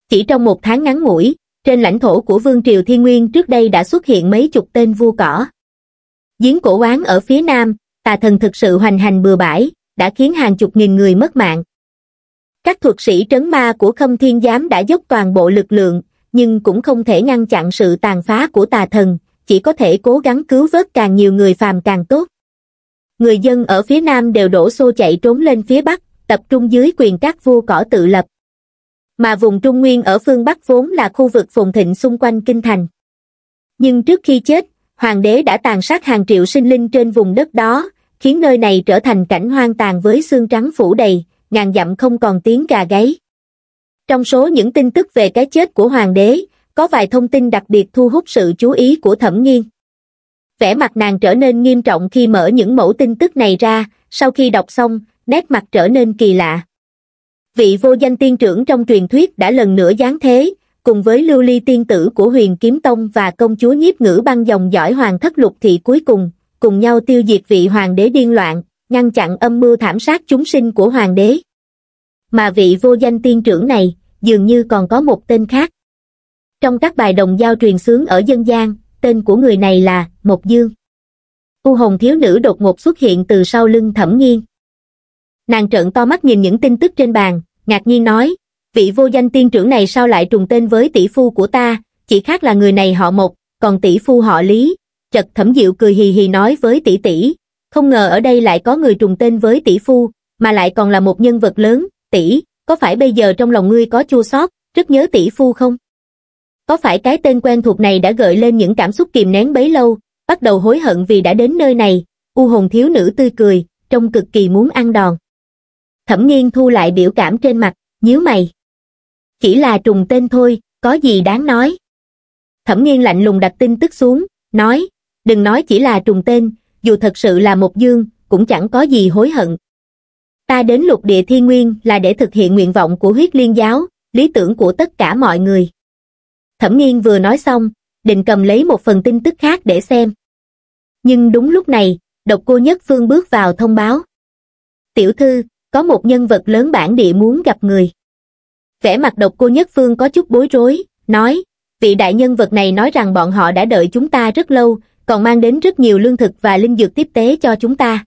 [SPEAKER 1] Chỉ trong một tháng ngắn ngủi, trên lãnh thổ của vương triều thiên nguyên trước đây đã xuất hiện mấy chục tên vua cỏ. Giếng cổ quán ở phía nam, tà thần thực sự hoành hành bừa bãi, đã khiến hàng chục nghìn người mất mạng. Các thuật sĩ trấn ma của khâm thiên giám đã dốc toàn bộ lực lượng, nhưng cũng không thể ngăn chặn sự tàn phá của tà thần, chỉ có thể cố gắng cứu vớt càng nhiều người phàm càng tốt. Người dân ở phía nam đều đổ xô chạy trốn lên phía bắc, tập trung dưới quyền các vua cỏ tự lập. Mà vùng Trung Nguyên ở phương Bắc vốn là khu vực phồn thịnh xung quanh Kinh Thành. Nhưng trước khi chết, hoàng đế đã tàn sát hàng triệu sinh linh trên vùng đất đó, khiến nơi này trở thành cảnh hoang tàn với xương trắng phủ đầy, ngàn dặm không còn tiếng gà gáy. Trong số những tin tức về cái chết của hoàng đế, có vài thông tin đặc biệt thu hút sự chú ý của thẩm nghiên. Vẻ mặt nàng trở nên nghiêm trọng khi mở những mẫu tin tức này ra, sau khi đọc xong, nét mặt trở nên kỳ lạ. Vị vô danh tiên trưởng trong truyền thuyết đã lần nữa giáng thế, cùng với lưu ly tiên tử của huyền kiếm tông và công chúa nhiếp ngữ băng dòng giỏi hoàng thất lục thị cuối cùng, cùng nhau tiêu diệt vị hoàng đế điên loạn, ngăn chặn âm mưu thảm sát chúng sinh của hoàng đế. Mà vị vô danh tiên trưởng này, dường như còn có một tên khác. Trong các bài đồng giao truyền sướng ở dân gian, tên của người này là Mộc Dương. U hồng thiếu nữ đột ngột xuất hiện từ sau lưng thẩm nghiên. Nàng trợn to mắt nhìn những tin tức trên bàn, ngạc nhiên nói, vị vô danh tiên trưởng này sao lại trùng tên với tỷ phu của ta, chỉ khác là người này họ Mộc, còn tỷ phu họ Lý. Chật Thẩm Diệu cười hì hì nói với tỷ tỷ, không ngờ ở đây lại có người trùng tên với tỷ phu, mà lại còn là một nhân vật lớn, tỷ, có phải bây giờ trong lòng ngươi có chua xót, rất nhớ tỷ phu không? Có phải cái tên quen thuộc này đã gợi lên những cảm xúc kìm nén bấy lâu, bắt đầu hối hận vì đã đến nơi này, u hồn thiếu nữ tươi cười, trông cực kỳ muốn ăn đòn. Thẩm nghiên thu lại biểu cảm trên mặt, nhíu mày chỉ là trùng tên thôi, có gì đáng nói. Thẩm nghiên lạnh lùng đặt tin tức xuống, nói, đừng nói chỉ là trùng tên, dù thật sự là một dương, cũng chẳng có gì hối hận. Ta đến lục địa thiên nguyên là để thực hiện nguyện vọng của huyết liên giáo, lý tưởng của tất cả mọi người. Thẩm nghiên vừa nói xong, định cầm lấy một phần tin tức khác để xem. Nhưng đúng lúc này, độc cô nhất phương bước vào thông báo. Tiểu thư, có một nhân vật lớn bản địa muốn gặp người vẻ mặt độc cô nhất phương có chút bối rối nói vị đại nhân vật này nói rằng bọn họ đã đợi chúng ta rất lâu còn mang đến rất nhiều lương thực và linh dược tiếp tế cho chúng ta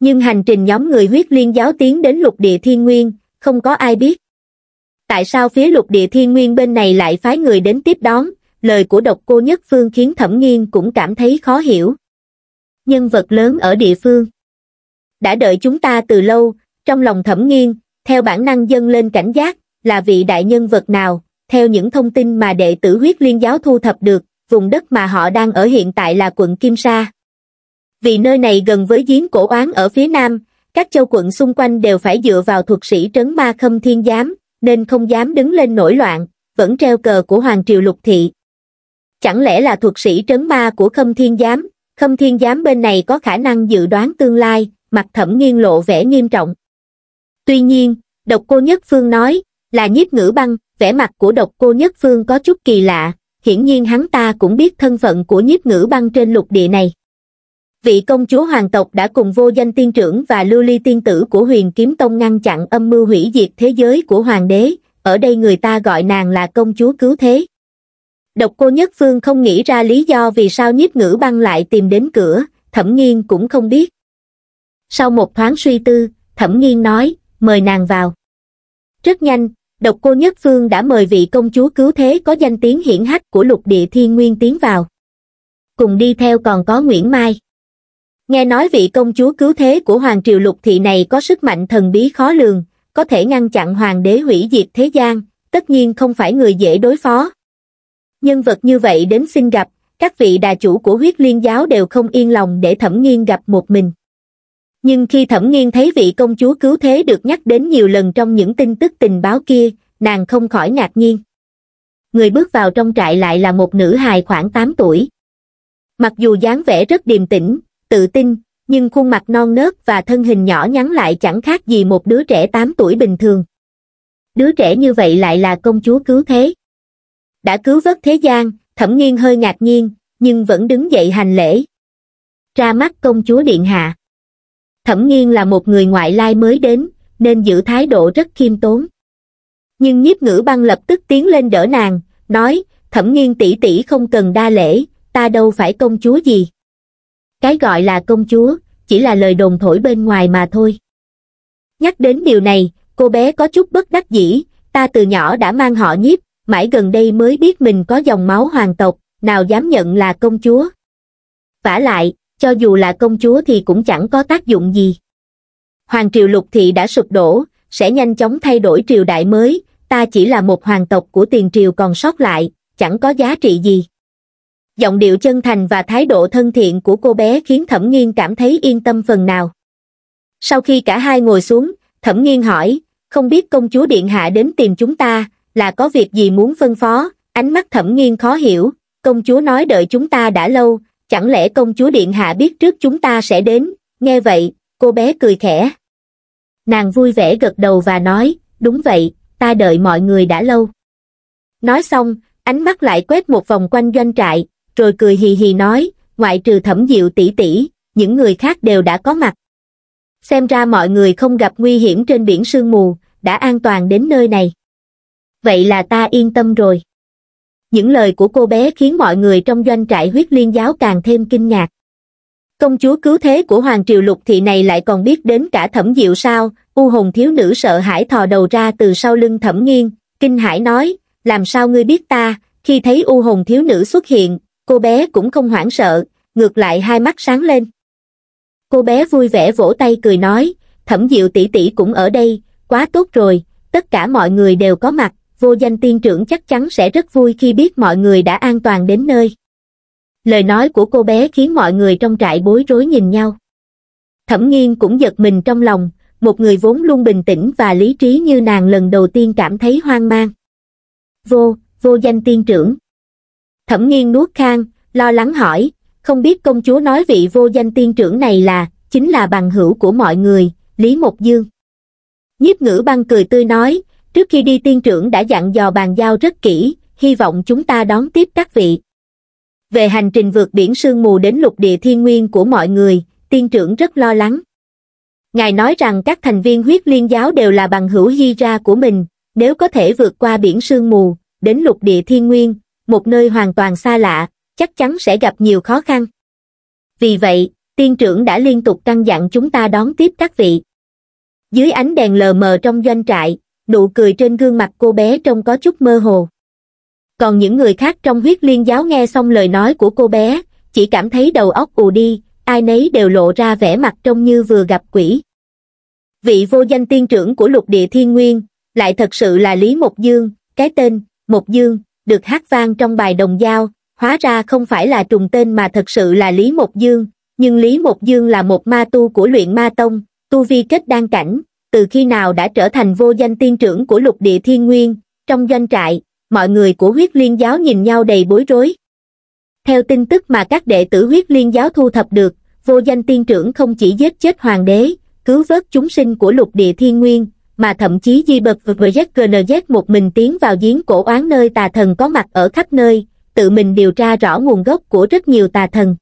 [SPEAKER 1] nhưng hành trình nhóm người huyết liên giáo tiến đến lục địa thiên nguyên không có ai biết tại sao phía lục địa thiên nguyên bên này lại phái người đến tiếp đón lời của độc cô nhất phương khiến thẩm nghiên cũng cảm thấy khó hiểu nhân vật lớn ở địa phương đã đợi chúng ta từ lâu trong lòng thẩm nghiên theo bản năng dâng lên cảnh giác là vị đại nhân vật nào, theo những thông tin mà đệ tử huyết liên giáo thu thập được, vùng đất mà họ đang ở hiện tại là quận Kim Sa. Vì nơi này gần với giếng cổ oán ở phía nam, các châu quận xung quanh đều phải dựa vào thuật sĩ trấn ma khâm thiên giám, nên không dám đứng lên nổi loạn, vẫn treo cờ của Hoàng Triều Lục Thị. Chẳng lẽ là thuật sĩ trấn ma của khâm thiên giám, khâm thiên giám bên này có khả năng dự đoán tương lai, mặt thẩm nghiêng lộ vẻ nghiêm trọng. Tuy nhiên, độc cô nhất phương nói, là nhiếp ngữ băng, vẻ mặt của độc cô nhất phương có chút kỳ lạ, hiển nhiên hắn ta cũng biết thân phận của nhiếp ngữ băng trên lục địa này. Vị công chúa hoàng tộc đã cùng vô danh tiên trưởng và lưu ly tiên tử của huyền kiếm tông ngăn chặn âm mưu hủy diệt thế giới của hoàng đế, ở đây người ta gọi nàng là công chúa cứu thế. Độc cô nhất phương không nghĩ ra lý do vì sao nhiếp ngữ băng lại tìm đến cửa, thẩm nghiên cũng không biết. Sau một thoáng suy tư, thẩm nghiên nói, mời nàng vào. Rất nhanh, độc cô nhất phương đã mời vị công chúa cứu thế có danh tiếng hiển hách của lục địa thiên nguyên tiến vào cùng đi theo còn có nguyễn mai nghe nói vị công chúa cứu thế của hoàng triều lục thị này có sức mạnh thần bí khó lường có thể ngăn chặn hoàng đế hủy diệt thế gian tất nhiên không phải người dễ đối phó nhân vật như vậy đến xin gặp các vị đà chủ của huyết liên giáo đều không yên lòng để thẩm nghiên gặp một mình nhưng khi thẩm nghiên thấy vị công chúa cứu thế được nhắc đến nhiều lần trong những tin tức tình báo kia nàng không khỏi ngạc nhiên người bước vào trong trại lại là một nữ hài khoảng tám tuổi mặc dù dáng vẻ rất điềm tĩnh tự tin nhưng khuôn mặt non nớt và thân hình nhỏ nhắn lại chẳng khác gì một đứa trẻ tám tuổi bình thường đứa trẻ như vậy lại là công chúa cứu thế đã cứu vớt thế gian thẩm nghiên hơi ngạc nhiên nhưng vẫn đứng dậy hành lễ ra mắt công chúa điện hạ thẩm nghiên là một người ngoại lai mới đến, nên giữ thái độ rất khiêm tốn. Nhưng nhiếp ngữ băng lập tức tiến lên đỡ nàng, nói, thẩm nghiên tỷ tỷ không cần đa lễ, ta đâu phải công chúa gì. Cái gọi là công chúa, chỉ là lời đồn thổi bên ngoài mà thôi. Nhắc đến điều này, cô bé có chút bất đắc dĩ, ta từ nhỏ đã mang họ nhiếp, mãi gần đây mới biết mình có dòng máu hoàng tộc, nào dám nhận là công chúa. vả lại, cho dù là công chúa thì cũng chẳng có tác dụng gì. Hoàng triều lục thị đã sụp đổ, sẽ nhanh chóng thay đổi triều đại mới, ta chỉ là một hoàng tộc của tiền triều còn sót lại, chẳng có giá trị gì. Giọng điệu chân thành và thái độ thân thiện của cô bé khiến Thẩm Nghiên cảm thấy yên tâm phần nào. Sau khi cả hai ngồi xuống, Thẩm Nghiên hỏi, không biết công chúa Điện Hạ đến tìm chúng ta, là có việc gì muốn phân phó, ánh mắt Thẩm Nghiên khó hiểu, công chúa nói đợi chúng ta đã lâu, chẳng lẽ công chúa điện hạ biết trước chúng ta sẽ đến nghe vậy cô bé cười khẽ nàng vui vẻ gật đầu và nói đúng vậy ta đợi mọi người đã lâu nói xong ánh mắt lại quét một vòng quanh doanh trại rồi cười hì hì nói ngoại trừ thẩm diệu tỷ tỷ những người khác đều đã có mặt xem ra mọi người không gặp nguy hiểm trên biển sương mù đã an toàn đến nơi này vậy là ta yên tâm rồi những lời của cô bé khiến mọi người trong doanh trại huyết liên giáo càng thêm kinh ngạc. Công chúa cứu thế của Hoàng Triều Lục Thị này lại còn biết đến cả thẩm diệu sao, u hồn thiếu nữ sợ hãi thò đầu ra từ sau lưng thẩm nghiêng, kinh hãi nói, làm sao ngươi biết ta, khi thấy u hồn thiếu nữ xuất hiện, cô bé cũng không hoảng sợ, ngược lại hai mắt sáng lên. Cô bé vui vẻ vỗ tay cười nói, thẩm diệu tỷ tỷ cũng ở đây, quá tốt rồi, tất cả mọi người đều có mặt, vô danh tiên trưởng chắc chắn sẽ rất vui khi biết mọi người đã an toàn đến nơi. Lời nói của cô bé khiến mọi người trong trại bối rối nhìn nhau. Thẩm nghiên cũng giật mình trong lòng, một người vốn luôn bình tĩnh và lý trí như nàng lần đầu tiên cảm thấy hoang mang. Vô, vô danh tiên trưởng. Thẩm nghiên nuốt khang, lo lắng hỏi, không biết công chúa nói vị vô danh tiên trưởng này là, chính là bằng hữu của mọi người, Lý Mộc Dương. Nhiếp ngữ băng cười tươi nói, Trước khi đi tiên trưởng đã dặn dò bàn giao rất kỹ, hy vọng chúng ta đón tiếp các vị. Về hành trình vượt biển sương mù đến lục địa thiên nguyên của mọi người, tiên trưởng rất lo lắng. Ngài nói rằng các thành viên huyết liên giáo đều là bằng hữu hy ra của mình, nếu có thể vượt qua biển sương mù, đến lục địa thiên nguyên, một nơi hoàn toàn xa lạ, chắc chắn sẽ gặp nhiều khó khăn. Vì vậy, tiên trưởng đã liên tục căn dặn chúng ta đón tiếp các vị. Dưới ánh đèn lờ mờ trong doanh trại, nụ cười trên gương mặt cô bé trông có chút mơ hồ còn những người khác trong huyết liên giáo nghe xong lời nói của cô bé chỉ cảm thấy đầu óc ù đi ai nấy đều lộ ra vẻ mặt trông như vừa gặp quỷ vị vô danh tiên trưởng của lục địa thiên nguyên lại thật sự là lý mộc dương cái tên mộc dương được hát vang trong bài đồng giao hóa ra không phải là trùng tên mà thật sự là lý mộc dương nhưng lý mộc dương là một ma tu của luyện ma tông tu vi kết đan cảnh từ khi nào đã trở thành vô danh tiên trưởng của lục địa thiên nguyên, trong doanh trại, mọi người của huyết liên giáo nhìn nhau đầy bối rối. Theo tin tức mà các đệ tử huyết liên giáo thu thập được, vô danh tiên trưởng không chỉ giết chết hoàng đế, cứu vớt chúng sinh của lục địa thiên nguyên, mà thậm chí di bật VZGNZ một mình tiến vào giếng cổ oán nơi tà thần có mặt ở khắp nơi, tự mình điều tra rõ nguồn gốc của rất nhiều tà thần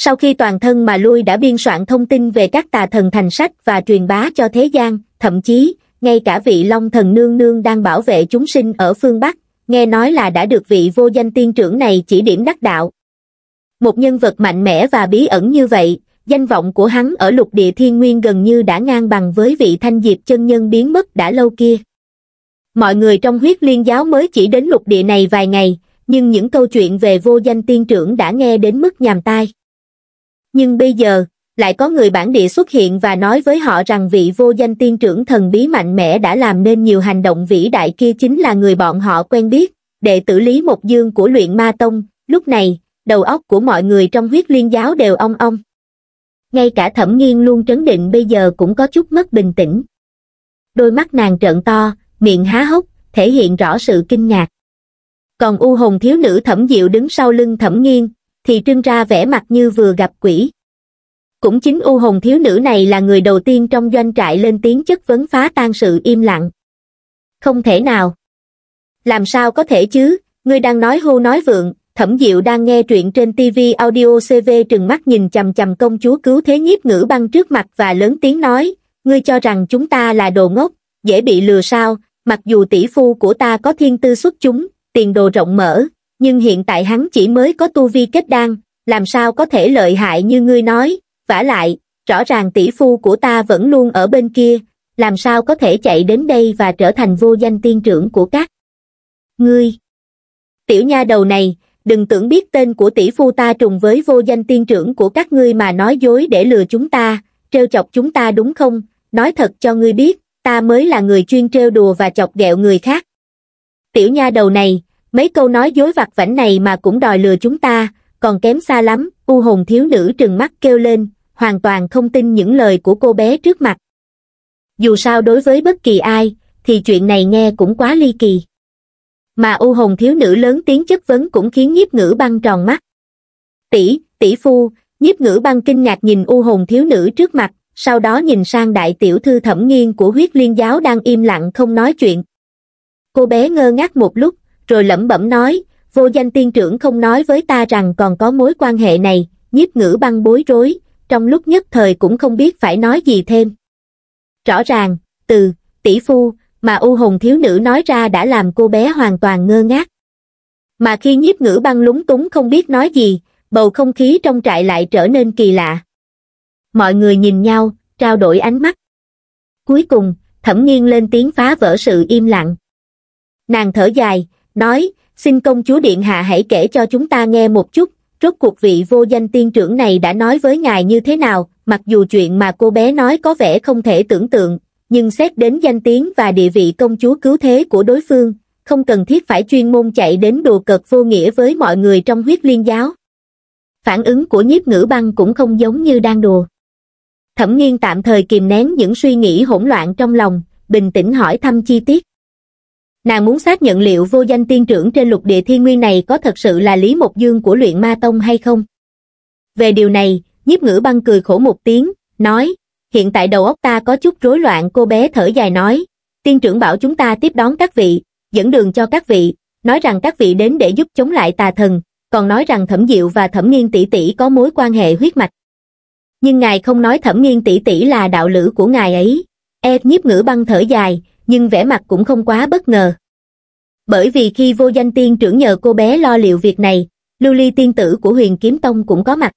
[SPEAKER 1] sau khi toàn thân mà lui đã biên soạn thông tin về các tà thần thành sách và truyền bá cho thế gian thậm chí ngay cả vị long thần nương nương đang bảo vệ chúng sinh ở phương bắc nghe nói là đã được vị vô danh tiên trưởng này chỉ điểm đắc đạo một nhân vật mạnh mẽ và bí ẩn như vậy danh vọng của hắn ở lục địa thiên nguyên gần như đã ngang bằng với vị thanh diệp chân nhân biến mất đã lâu kia mọi người trong huyết liên giáo mới chỉ đến lục địa này vài ngày nhưng những câu chuyện về vô danh tiên trưởng đã nghe đến mức nhàm tai nhưng bây giờ, lại có người bản địa xuất hiện và nói với họ rằng vị vô danh tiên trưởng thần bí mạnh mẽ đã làm nên nhiều hành động vĩ đại kia chính là người bọn họ quen biết, đệ tử Lý Mộc Dương của luyện Ma Tông, lúc này, đầu óc của mọi người trong huyết liên giáo đều ong ong. Ngay cả thẩm nghiêng luôn trấn định bây giờ cũng có chút mất bình tĩnh. Đôi mắt nàng trợn to, miệng há hốc, thể hiện rõ sự kinh ngạc. Còn U Hồng thiếu nữ thẩm diệu đứng sau lưng thẩm nghiêng thì trưng ra vẻ mặt như vừa gặp quỷ cũng chính u hồn thiếu nữ này là người đầu tiên trong doanh trại lên tiếng chất vấn phá tan sự im lặng không thể nào làm sao có thể chứ ngươi đang nói hô nói vượng thẩm diệu đang nghe truyện trên tv audio cv trừng mắt nhìn chằm chằm công chúa cứu thế nhiếp ngữ băng trước mặt và lớn tiếng nói ngươi cho rằng chúng ta là đồ ngốc dễ bị lừa sao mặc dù tỷ phu của ta có thiên tư xuất chúng tiền đồ rộng mở nhưng hiện tại hắn chỉ mới có tu vi kết đan làm sao có thể lợi hại như ngươi nói vả lại rõ ràng tỷ phu của ta vẫn luôn ở bên kia làm sao có thể chạy đến đây và trở thành vô danh tiên trưởng của các ngươi tiểu nha đầu này đừng tưởng biết tên của tỷ phu ta trùng với vô danh tiên trưởng của các ngươi mà nói dối để lừa chúng ta trêu chọc chúng ta đúng không nói thật cho ngươi biết ta mới là người chuyên trêu đùa và chọc ghẹo người khác tiểu nha đầu này mấy câu nói dối vặt vảnh này mà cũng đòi lừa chúng ta còn kém xa lắm u hồn thiếu nữ trừng mắt kêu lên hoàn toàn không tin những lời của cô bé trước mặt dù sao đối với bất kỳ ai thì chuyện này nghe cũng quá ly kỳ mà u hồn thiếu nữ lớn tiếng chất vấn cũng khiến nhiếp ngữ băng tròn mắt tỷ tỷ phu nhiếp ngữ băng kinh ngạc nhìn u hồn thiếu nữ trước mặt sau đó nhìn sang đại tiểu thư thẩm nghiên của huyết liên giáo đang im lặng không nói chuyện cô bé ngơ ngác một lúc rồi lẩm bẩm nói vô danh tiên trưởng không nói với ta rằng còn có mối quan hệ này nhiếp ngữ băng bối rối trong lúc nhất thời cũng không biết phải nói gì thêm rõ ràng từ tỷ phu mà u hồn thiếu nữ nói ra đã làm cô bé hoàn toàn ngơ ngác mà khi nhiếp ngữ băng lúng túng không biết nói gì bầu không khí trong trại lại trở nên kỳ lạ mọi người nhìn nhau trao đổi ánh mắt cuối cùng thẩm nghiêng lên tiếng phá vỡ sự im lặng nàng thở dài nói, xin công chúa Điện Hạ hãy kể cho chúng ta nghe một chút, rốt cuộc vị vô danh tiên trưởng này đã nói với ngài như thế nào, mặc dù chuyện mà cô bé nói có vẻ không thể tưởng tượng, nhưng xét đến danh tiếng và địa vị công chúa cứu thế của đối phương, không cần thiết phải chuyên môn chạy đến đùa cợt vô nghĩa với mọi người trong huyết liên giáo. Phản ứng của nhiếp ngữ băng cũng không giống như đang đùa. Thẩm nghiên tạm thời kìm nén những suy nghĩ hỗn loạn trong lòng, bình tĩnh hỏi thăm chi tiết. Nàng muốn xác nhận liệu vô danh tiên trưởng trên lục địa thiên nguyên này có thật sự là Lý Mộc Dương của luyện ma tông hay không. Về điều này, nhiếp ngữ băng cười khổ một tiếng, nói, hiện tại đầu óc ta có chút rối loạn cô bé thở dài nói, tiên trưởng bảo chúng ta tiếp đón các vị, dẫn đường cho các vị, nói rằng các vị đến để giúp chống lại tà thần, còn nói rằng thẩm diệu và thẩm nghiên tỷ tỷ có mối quan hệ huyết mạch. Nhưng ngài không nói thẩm nghiên tỷ tỷ là đạo lữ của ngài ấy. E nhiếp ngữ băng thở dài, nhưng vẻ mặt cũng không quá bất ngờ. Bởi vì khi vô danh tiên trưởng nhờ cô bé lo liệu việc này, lưu ly tiên tử của huyền kiếm tông cũng có mặt.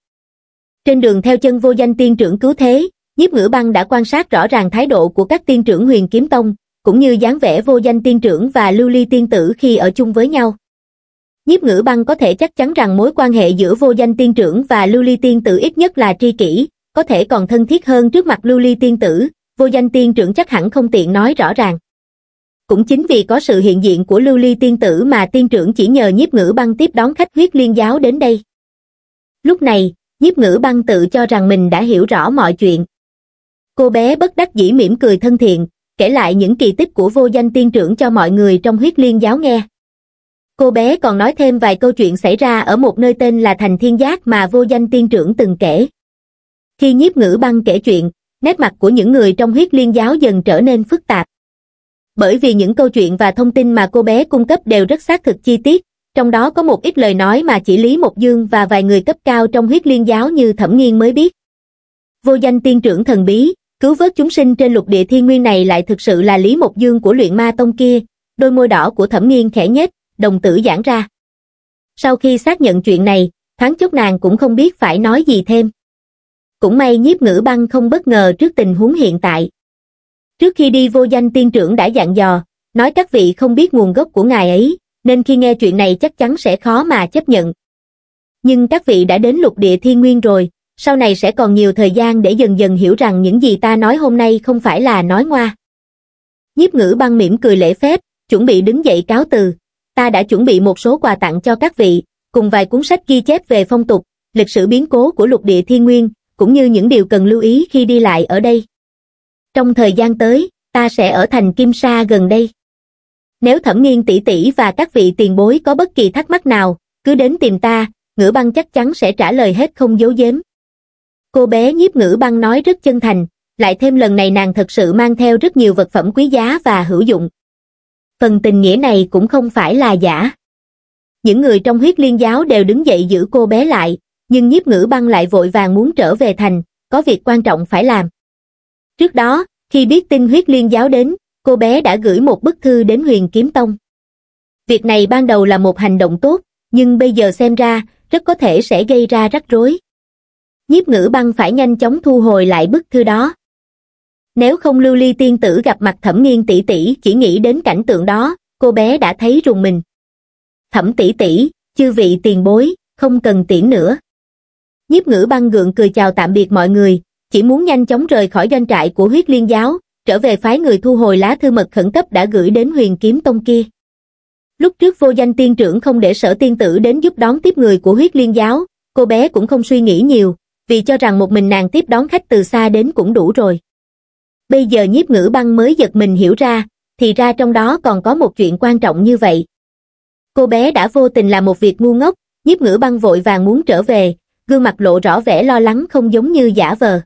[SPEAKER 1] Trên đường theo chân vô danh tiên trưởng cứu thế, nhiếp ngữ băng đã quan sát rõ ràng thái độ của các tiên trưởng huyền kiếm tông, cũng như dáng vẻ vô danh tiên trưởng và lưu ly tiên tử khi ở chung với nhau. Nhiếp ngữ băng có thể chắc chắn rằng mối quan hệ giữa vô danh tiên trưởng và lưu ly tiên tử ít nhất là tri kỷ, có thể còn thân thiết hơn trước mặt lưu ly tiên tử, vô danh tiên trưởng chắc hẳn không tiện nói rõ ràng. Cũng chính vì có sự hiện diện của lưu ly tiên tử mà tiên trưởng chỉ nhờ nhiếp ngữ băng tiếp đón khách huyết liên giáo đến đây. Lúc này, nhiếp ngữ băng tự cho rằng mình đã hiểu rõ mọi chuyện. Cô bé bất đắc dĩ mỉm cười thân thiện, kể lại những kỳ tích của vô danh tiên trưởng cho mọi người trong huyết liên giáo nghe. Cô bé còn nói thêm vài câu chuyện xảy ra ở một nơi tên là Thành Thiên Giác mà vô danh tiên trưởng từng kể. Khi nhiếp ngữ băng kể chuyện, nét mặt của những người trong huyết liên giáo dần trở nên phức tạp. Bởi vì những câu chuyện và thông tin mà cô bé cung cấp đều rất xác thực chi tiết, trong đó có một ít lời nói mà chỉ Lý Mộc Dương và vài người cấp cao trong huyết liên giáo như Thẩm Nghiên mới biết. Vô danh tiên trưởng thần bí, cứu vớt chúng sinh trên lục địa thiên nguyên này lại thực sự là Lý Mộc Dương của luyện ma tông kia, đôi môi đỏ của Thẩm Nghiên khẽ nhếch, đồng tử giãn ra. Sau khi xác nhận chuyện này, thoáng chốc nàng cũng không biết phải nói gì thêm cũng may nhiếp ngữ băng không bất ngờ trước tình huống hiện tại trước khi đi vô danh tiên trưởng đã dặn dò nói các vị không biết nguồn gốc của ngài ấy nên khi nghe chuyện này chắc chắn sẽ khó mà chấp nhận nhưng các vị đã đến lục địa thiên nguyên rồi sau này sẽ còn nhiều thời gian để dần dần hiểu rằng những gì ta nói hôm nay không phải là nói ngoa nhiếp ngữ băng mỉm cười lễ phép chuẩn bị đứng dậy cáo từ ta đã chuẩn bị một số quà tặng cho các vị cùng vài cuốn sách ghi chép về phong tục lịch sử biến cố của lục địa thiên nguyên cũng như những điều cần lưu ý khi đi lại ở đây. Trong thời gian tới, ta sẽ ở thành Kim Sa gần đây. Nếu thẩm nghiên tỷ tỷ và các vị tiền bối có bất kỳ thắc mắc nào, cứ đến tìm ta, ngữ băng chắc chắn sẽ trả lời hết không giấu giếm. Cô bé nhiếp ngữ băng nói rất chân thành, lại thêm lần này nàng thật sự mang theo rất nhiều vật phẩm quý giá và hữu dụng. Phần tình nghĩa này cũng không phải là giả. Những người trong huyết liên giáo đều đứng dậy giữ cô bé lại, nhưng nhiếp ngữ băng lại vội vàng muốn trở về thành có việc quan trọng phải làm trước đó khi biết tin huyết liên giáo đến cô bé đã gửi một bức thư đến huyền kiếm tông việc này ban đầu là một hành động tốt nhưng bây giờ xem ra rất có thể sẽ gây ra rắc rối nhiếp ngữ băng phải nhanh chóng thu hồi lại bức thư đó nếu không lưu ly tiên tử gặp mặt thẩm nghiên tỷ tỷ chỉ nghĩ đến cảnh tượng đó cô bé đã thấy rùng mình thẩm tỷ tỷ chư vị tiền bối không cần tiễn nữa Nhiếp ngữ băng gượng cười chào tạm biệt mọi người, chỉ muốn nhanh chóng rời khỏi doanh trại của huyết liên giáo, trở về phái người thu hồi lá thư mật khẩn cấp đã gửi đến huyền kiếm tông kia. Lúc trước vô danh tiên trưởng không để sở tiên tử đến giúp đón tiếp người của huyết liên giáo, cô bé cũng không suy nghĩ nhiều, vì cho rằng một mình nàng tiếp đón khách từ xa đến cũng đủ rồi. Bây giờ nhiếp ngữ băng mới giật mình hiểu ra, thì ra trong đó còn có một chuyện quan trọng như vậy. Cô bé đã vô tình làm một việc ngu ngốc, nhiếp ngữ băng vội vàng muốn trở về, gương mặt lộ rõ vẻ lo lắng không giống như giả vờ.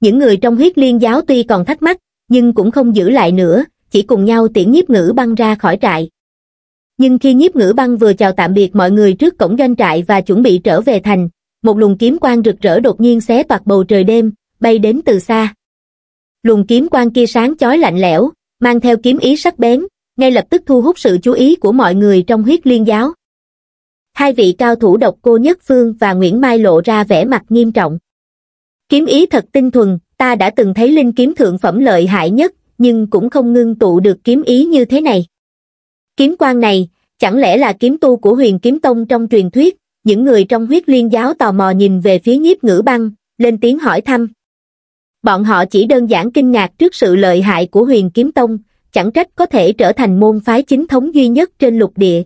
[SPEAKER 1] Những người trong huyết liên giáo tuy còn thắc mắc, nhưng cũng không giữ lại nữa, chỉ cùng nhau tiễn nhiếp ngữ băng ra khỏi trại. Nhưng khi nhiếp ngữ băng vừa chào tạm biệt mọi người trước cổng doanh trại và chuẩn bị trở về thành, một luồng kiếm quang rực rỡ đột nhiên xé toạc bầu trời đêm, bay đến từ xa. Luồng kiếm quang kia sáng chói lạnh lẽo, mang theo kiếm ý sắc bén, ngay lập tức thu hút sự chú ý của mọi người trong huyết liên giáo hai vị cao thủ độc cô Nhất Phương và Nguyễn Mai lộ ra vẻ mặt nghiêm trọng. Kiếm ý thật tinh thuần, ta đã từng thấy linh kiếm thượng phẩm lợi hại nhất, nhưng cũng không ngưng tụ được kiếm ý như thế này. Kiếm quan này, chẳng lẽ là kiếm tu của huyền kiếm tông trong truyền thuyết, những người trong huyết liên giáo tò mò nhìn về phía nhiếp ngữ băng, lên tiếng hỏi thăm. Bọn họ chỉ đơn giản kinh ngạc trước sự lợi hại của huyền kiếm tông, chẳng trách có thể trở thành môn phái chính thống duy nhất trên lục địa,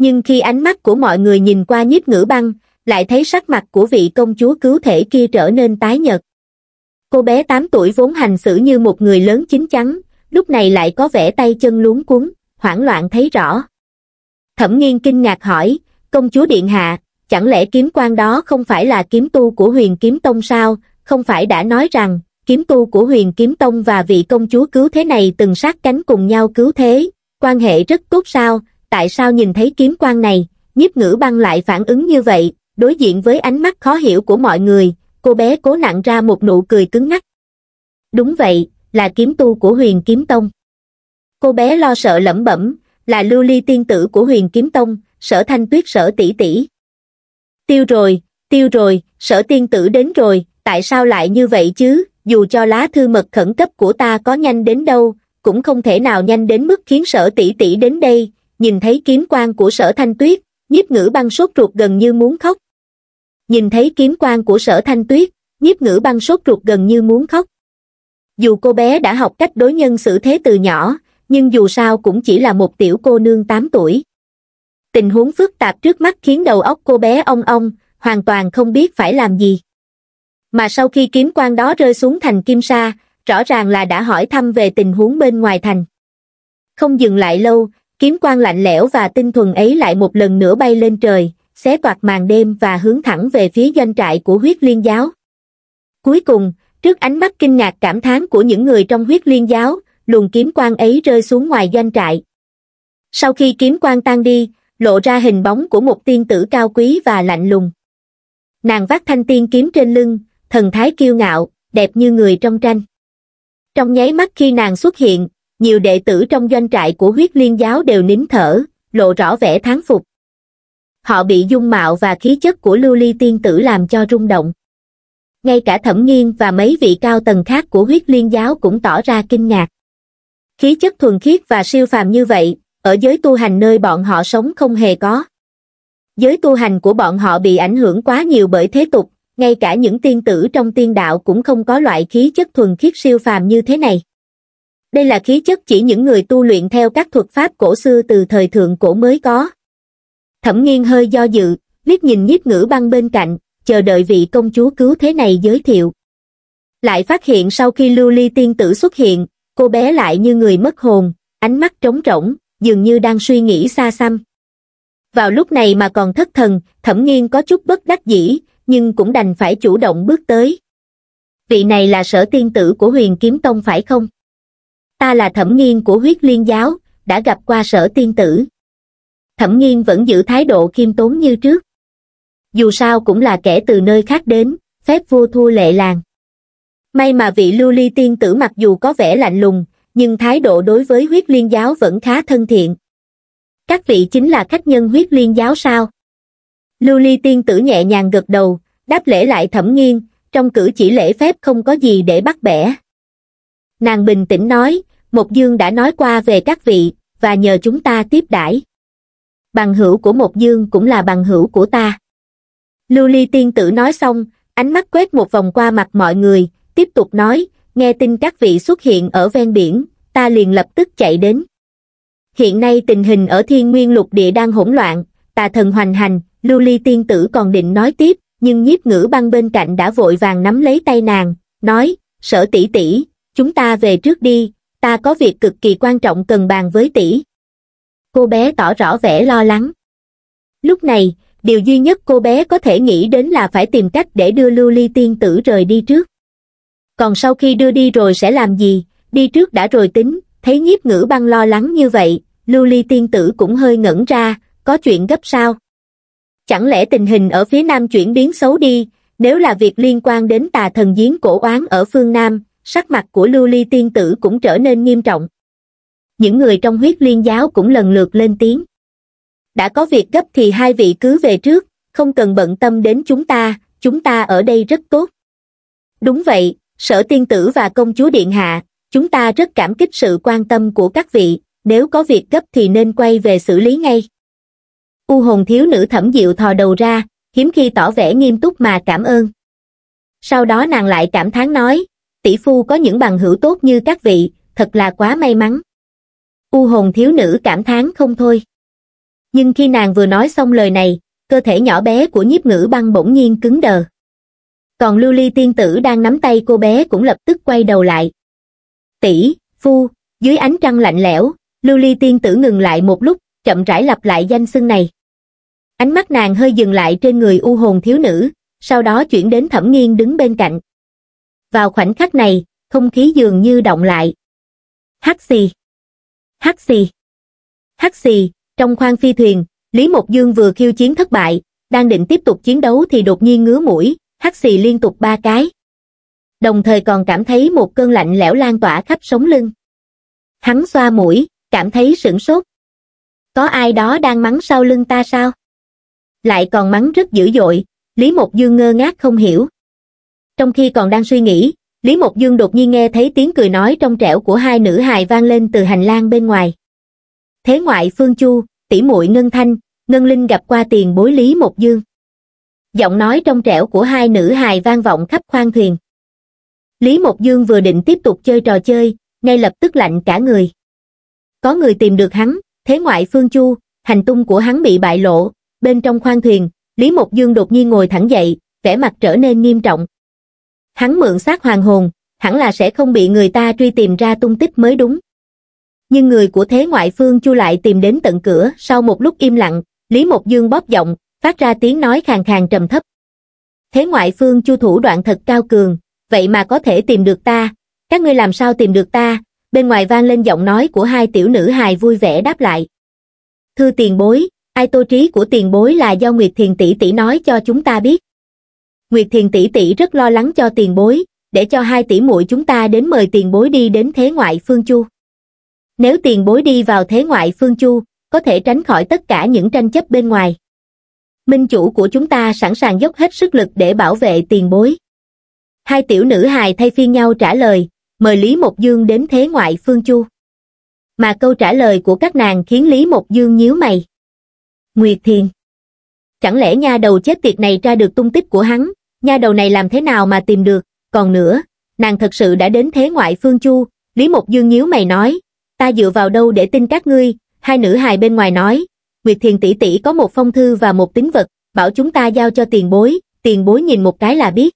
[SPEAKER 1] nhưng khi ánh mắt của mọi người nhìn qua nhiếp ngữ băng lại thấy sắc mặt của vị công chúa cứu thể kia trở nên tái nhợt cô bé tám tuổi vốn hành xử như một người lớn chính chắn lúc này lại có vẻ tay chân luống cuốn hoảng loạn thấy rõ thẩm nghiên kinh ngạc hỏi công chúa điện hạ chẳng lẽ kiếm quan đó không phải là kiếm tu của huyền kiếm tông sao không phải đã nói rằng kiếm tu của huyền kiếm tông và vị công chúa cứu thế này từng sát cánh cùng nhau cứu thế quan hệ rất tốt sao tại sao nhìn thấy kiếm quan này, nhiếp ngữ băng lại phản ứng như vậy, đối diện với ánh mắt khó hiểu của mọi người, cô bé cố nặng ra một nụ cười cứng ngắc. Đúng vậy, là kiếm tu của huyền kiếm tông. Cô bé lo sợ lẩm bẩm, là lưu ly tiên tử của huyền kiếm tông, sở thanh tuyết sở tỷ tỷ. Tiêu rồi, tiêu rồi, sở tiên tử đến rồi, tại sao lại như vậy chứ, dù cho lá thư mật khẩn cấp của ta có nhanh đến đâu, cũng không thể nào nhanh đến mức khiến sở tỷ tỷ đến đây, nhìn thấy kiếm quang của sở thanh tuyết nhiếp ngữ băng sốt ruột gần như muốn khóc nhìn thấy kiếm quang của sở thanh tuyết nhiếp ngữ băng sốt ruột gần như muốn khóc dù cô bé đã học cách đối nhân xử thế từ nhỏ nhưng dù sao cũng chỉ là một tiểu cô nương tám tuổi tình huống phức tạp trước mắt khiến đầu óc cô bé ong ong hoàn toàn không biết phải làm gì mà sau khi kiếm quan đó rơi xuống thành kim sa rõ ràng là đã hỏi thăm về tình huống bên ngoài thành không dừng lại lâu kiếm quang lạnh lẽo và tinh thuần ấy lại một lần nữa bay lên trời xé toạc màn đêm và hướng thẳng về phía doanh trại của huyết liên giáo cuối cùng trước ánh mắt kinh ngạc cảm thán của những người trong huyết liên giáo luồng kiếm quang ấy rơi xuống ngoài doanh trại sau khi kiếm quang tan đi lộ ra hình bóng của một tiên tử cao quý và lạnh lùng nàng vác thanh tiên kiếm trên lưng thần thái kiêu ngạo đẹp như người trong tranh trong nháy mắt khi nàng xuất hiện nhiều đệ tử trong doanh trại của huyết liên giáo đều nín thở, lộ rõ vẻ tháng phục. Họ bị dung mạo và khí chất của lưu ly tiên tử làm cho rung động. Ngay cả thẩm nghiên và mấy vị cao tầng khác của huyết liên giáo cũng tỏ ra kinh ngạc. Khí chất thuần khiết và siêu phàm như vậy, ở giới tu hành nơi bọn họ sống không hề có. Giới tu hành của bọn họ bị ảnh hưởng quá nhiều bởi thế tục, ngay cả những tiên tử trong tiên đạo cũng không có loại khí chất thuần khiết siêu phàm như thế này đây là khí chất chỉ những người tu luyện theo các thuật pháp cổ xưa từ thời thượng cổ mới có. Thẩm nghiên hơi do dự, liếc nhìn nhiếp ngữ băng bên cạnh, chờ đợi vị công chúa cứu thế này giới thiệu. Lại phát hiện sau khi lưu ly tiên tử xuất hiện, cô bé lại như người mất hồn, ánh mắt trống rỗng, dường như đang suy nghĩ xa xăm. Vào lúc này mà còn thất thần, thẩm nghiên có chút bất đắc dĩ, nhưng cũng đành phải chủ động bước tới. Vị này là sở tiên tử của huyền kiếm tông phải không? ta là thẩm nghiên của huyết liên giáo đã gặp qua sở tiên tử thẩm nghiên vẫn giữ thái độ khiêm tốn như trước dù sao cũng là kẻ từ nơi khác đến phép vua thua lệ làng may mà vị lưu ly tiên tử mặc dù có vẻ lạnh lùng nhưng thái độ đối với huyết liên giáo vẫn khá thân thiện các vị chính là khách nhân huyết liên giáo sao lưu ly tiên tử nhẹ nhàng gật đầu đáp lễ lại thẩm nghiên trong cử chỉ lễ phép không có gì để bắt bẻ nàng bình tĩnh nói Mộc Dương đã nói qua về các vị, và nhờ chúng ta tiếp đãi. Bằng hữu của Mộc Dương cũng là bằng hữu của ta. Lưu Ly tiên tử nói xong, ánh mắt quét một vòng qua mặt mọi người, tiếp tục nói, nghe tin các vị xuất hiện ở ven biển, ta liền lập tức chạy đến. Hiện nay tình hình ở thiên nguyên lục địa đang hỗn loạn, tà thần hoành hành, lưu ly tiên tử còn định nói tiếp, nhưng nhiếp ngữ băng bên cạnh đã vội vàng nắm lấy tay nàng, nói, sở tỷ tỷ, chúng ta về trước đi, ta có việc cực kỳ quan trọng cần bàn với tỷ cô bé tỏ rõ vẻ lo lắng lúc này điều duy nhất cô bé có thể nghĩ đến là phải tìm cách để đưa lưu ly tiên tử rời đi trước còn sau khi đưa đi rồi sẽ làm gì đi trước đã rồi tính thấy nhiếp ngữ băng lo lắng như vậy lưu ly tiên tử cũng hơi ngẩn ra có chuyện gấp sao chẳng lẽ tình hình ở phía nam chuyển biến xấu đi nếu là việc liên quan đến tà thần giếng cổ oán ở phương nam sắc mặt của lưu ly tiên tử cũng trở nên nghiêm trọng. Những người trong huyết liên giáo cũng lần lượt lên tiếng. Đã có việc gấp thì hai vị cứ về trước, không cần bận tâm đến chúng ta, chúng ta ở đây rất tốt. Đúng vậy, sở tiên tử và công chúa Điện Hạ, chúng ta rất cảm kích sự quan tâm của các vị, nếu có việc gấp thì nên quay về xử lý ngay. U hồn thiếu nữ thẩm diệu thò đầu ra, hiếm khi tỏ vẻ nghiêm túc mà cảm ơn. Sau đó nàng lại cảm thán nói, tỷ phu có những bằng hữu tốt như các vị thật là quá may mắn u hồn thiếu nữ cảm thán không thôi nhưng khi nàng vừa nói xong lời này cơ thể nhỏ bé của nhiếp ngữ băng bỗng nhiên cứng đờ còn lưu ly tiên tử đang nắm tay cô bé cũng lập tức quay đầu lại tỷ phu dưới ánh trăng lạnh lẽo lưu ly tiên tử ngừng lại một lúc chậm rãi lặp lại danh xưng này ánh mắt nàng hơi dừng lại trên người u hồn thiếu nữ sau đó chuyển đến thẩm nghiên đứng bên cạnh vào khoảnh khắc này, không khí dường như động lại. Hắc xì. Hắc xì. Hắc xì, trong khoang phi thuyền, Lý Mộc Dương vừa khiêu chiến thất bại, đang định tiếp tục chiến đấu thì đột nhiên ngứa mũi, hắc xì liên tục ba cái. Đồng thời còn cảm thấy một cơn lạnh lẽo lan tỏa khắp sống lưng. Hắn xoa mũi, cảm thấy sửng sốt. Có ai đó đang mắng sau lưng ta sao? Lại còn mắng rất dữ dội, Lý Mộc Dương ngơ ngác không hiểu. Trong khi còn đang suy nghĩ, Lý Mộc Dương đột nhiên nghe thấy tiếng cười nói trong trẻo của hai nữ hài vang lên từ hành lang bên ngoài. Thế ngoại Phương Chu, tỷ muội Ngân Thanh, Ngân Linh gặp qua tiền bối Lý Mộc Dương. Giọng nói trong trẻo của hai nữ hài vang vọng khắp khoang thuyền. Lý Mộc Dương vừa định tiếp tục chơi trò chơi, ngay lập tức lạnh cả người. Có người tìm được hắn, thế ngoại Phương Chu, hành tung của hắn bị bại lộ, bên trong khoang thuyền, Lý Mộc Dương đột nhiên ngồi thẳng dậy, vẻ mặt trở nên nghiêm trọng, Hắn mượn xác hoàng hồn, hẳn là sẽ không bị người ta truy tìm ra tung tích mới đúng. Nhưng người của thế ngoại phương chu lại tìm đến tận cửa, sau một lúc im lặng, Lý Mộc Dương bóp giọng, phát ra tiếng nói khàn khàn trầm thấp. Thế ngoại phương chu thủ đoạn thật cao cường, vậy mà có thể tìm được ta, các ngươi làm sao tìm được ta, bên ngoài vang lên giọng nói của hai tiểu nữ hài vui vẻ đáp lại. Thư tiền bối, ai tô trí của tiền bối là do Nguyệt Thiền tỷ tỷ nói cho chúng ta biết nguyệt thiền tỷ tỷ rất lo lắng cho tiền bối để cho hai tỷ muội chúng ta đến mời tiền bối đi đến thế ngoại phương chu nếu tiền bối đi vào thế ngoại phương chu có thể tránh khỏi tất cả những tranh chấp bên ngoài minh chủ của chúng ta sẵn sàng dốc hết sức lực để bảo vệ tiền bối hai tiểu nữ hài thay phiên nhau trả lời mời lý mộc dương đến thế ngoại phương chu mà câu trả lời của các nàng khiến lý mộc dương nhíu mày nguyệt thiền chẳng lẽ nha đầu chết tiệt này tra được tung tích của hắn nha đầu này làm thế nào mà tìm được, còn nữa, nàng thật sự đã đến thế ngoại phương chu, Lý Mộc Dương nhíu mày nói, ta dựa vào đâu để tin các ngươi, hai nữ hài bên ngoài nói, Nguyệt Thiền tỷ tỷ có một phong thư và một tín vật, bảo chúng ta giao cho tiền bối, tiền bối nhìn một cái là biết.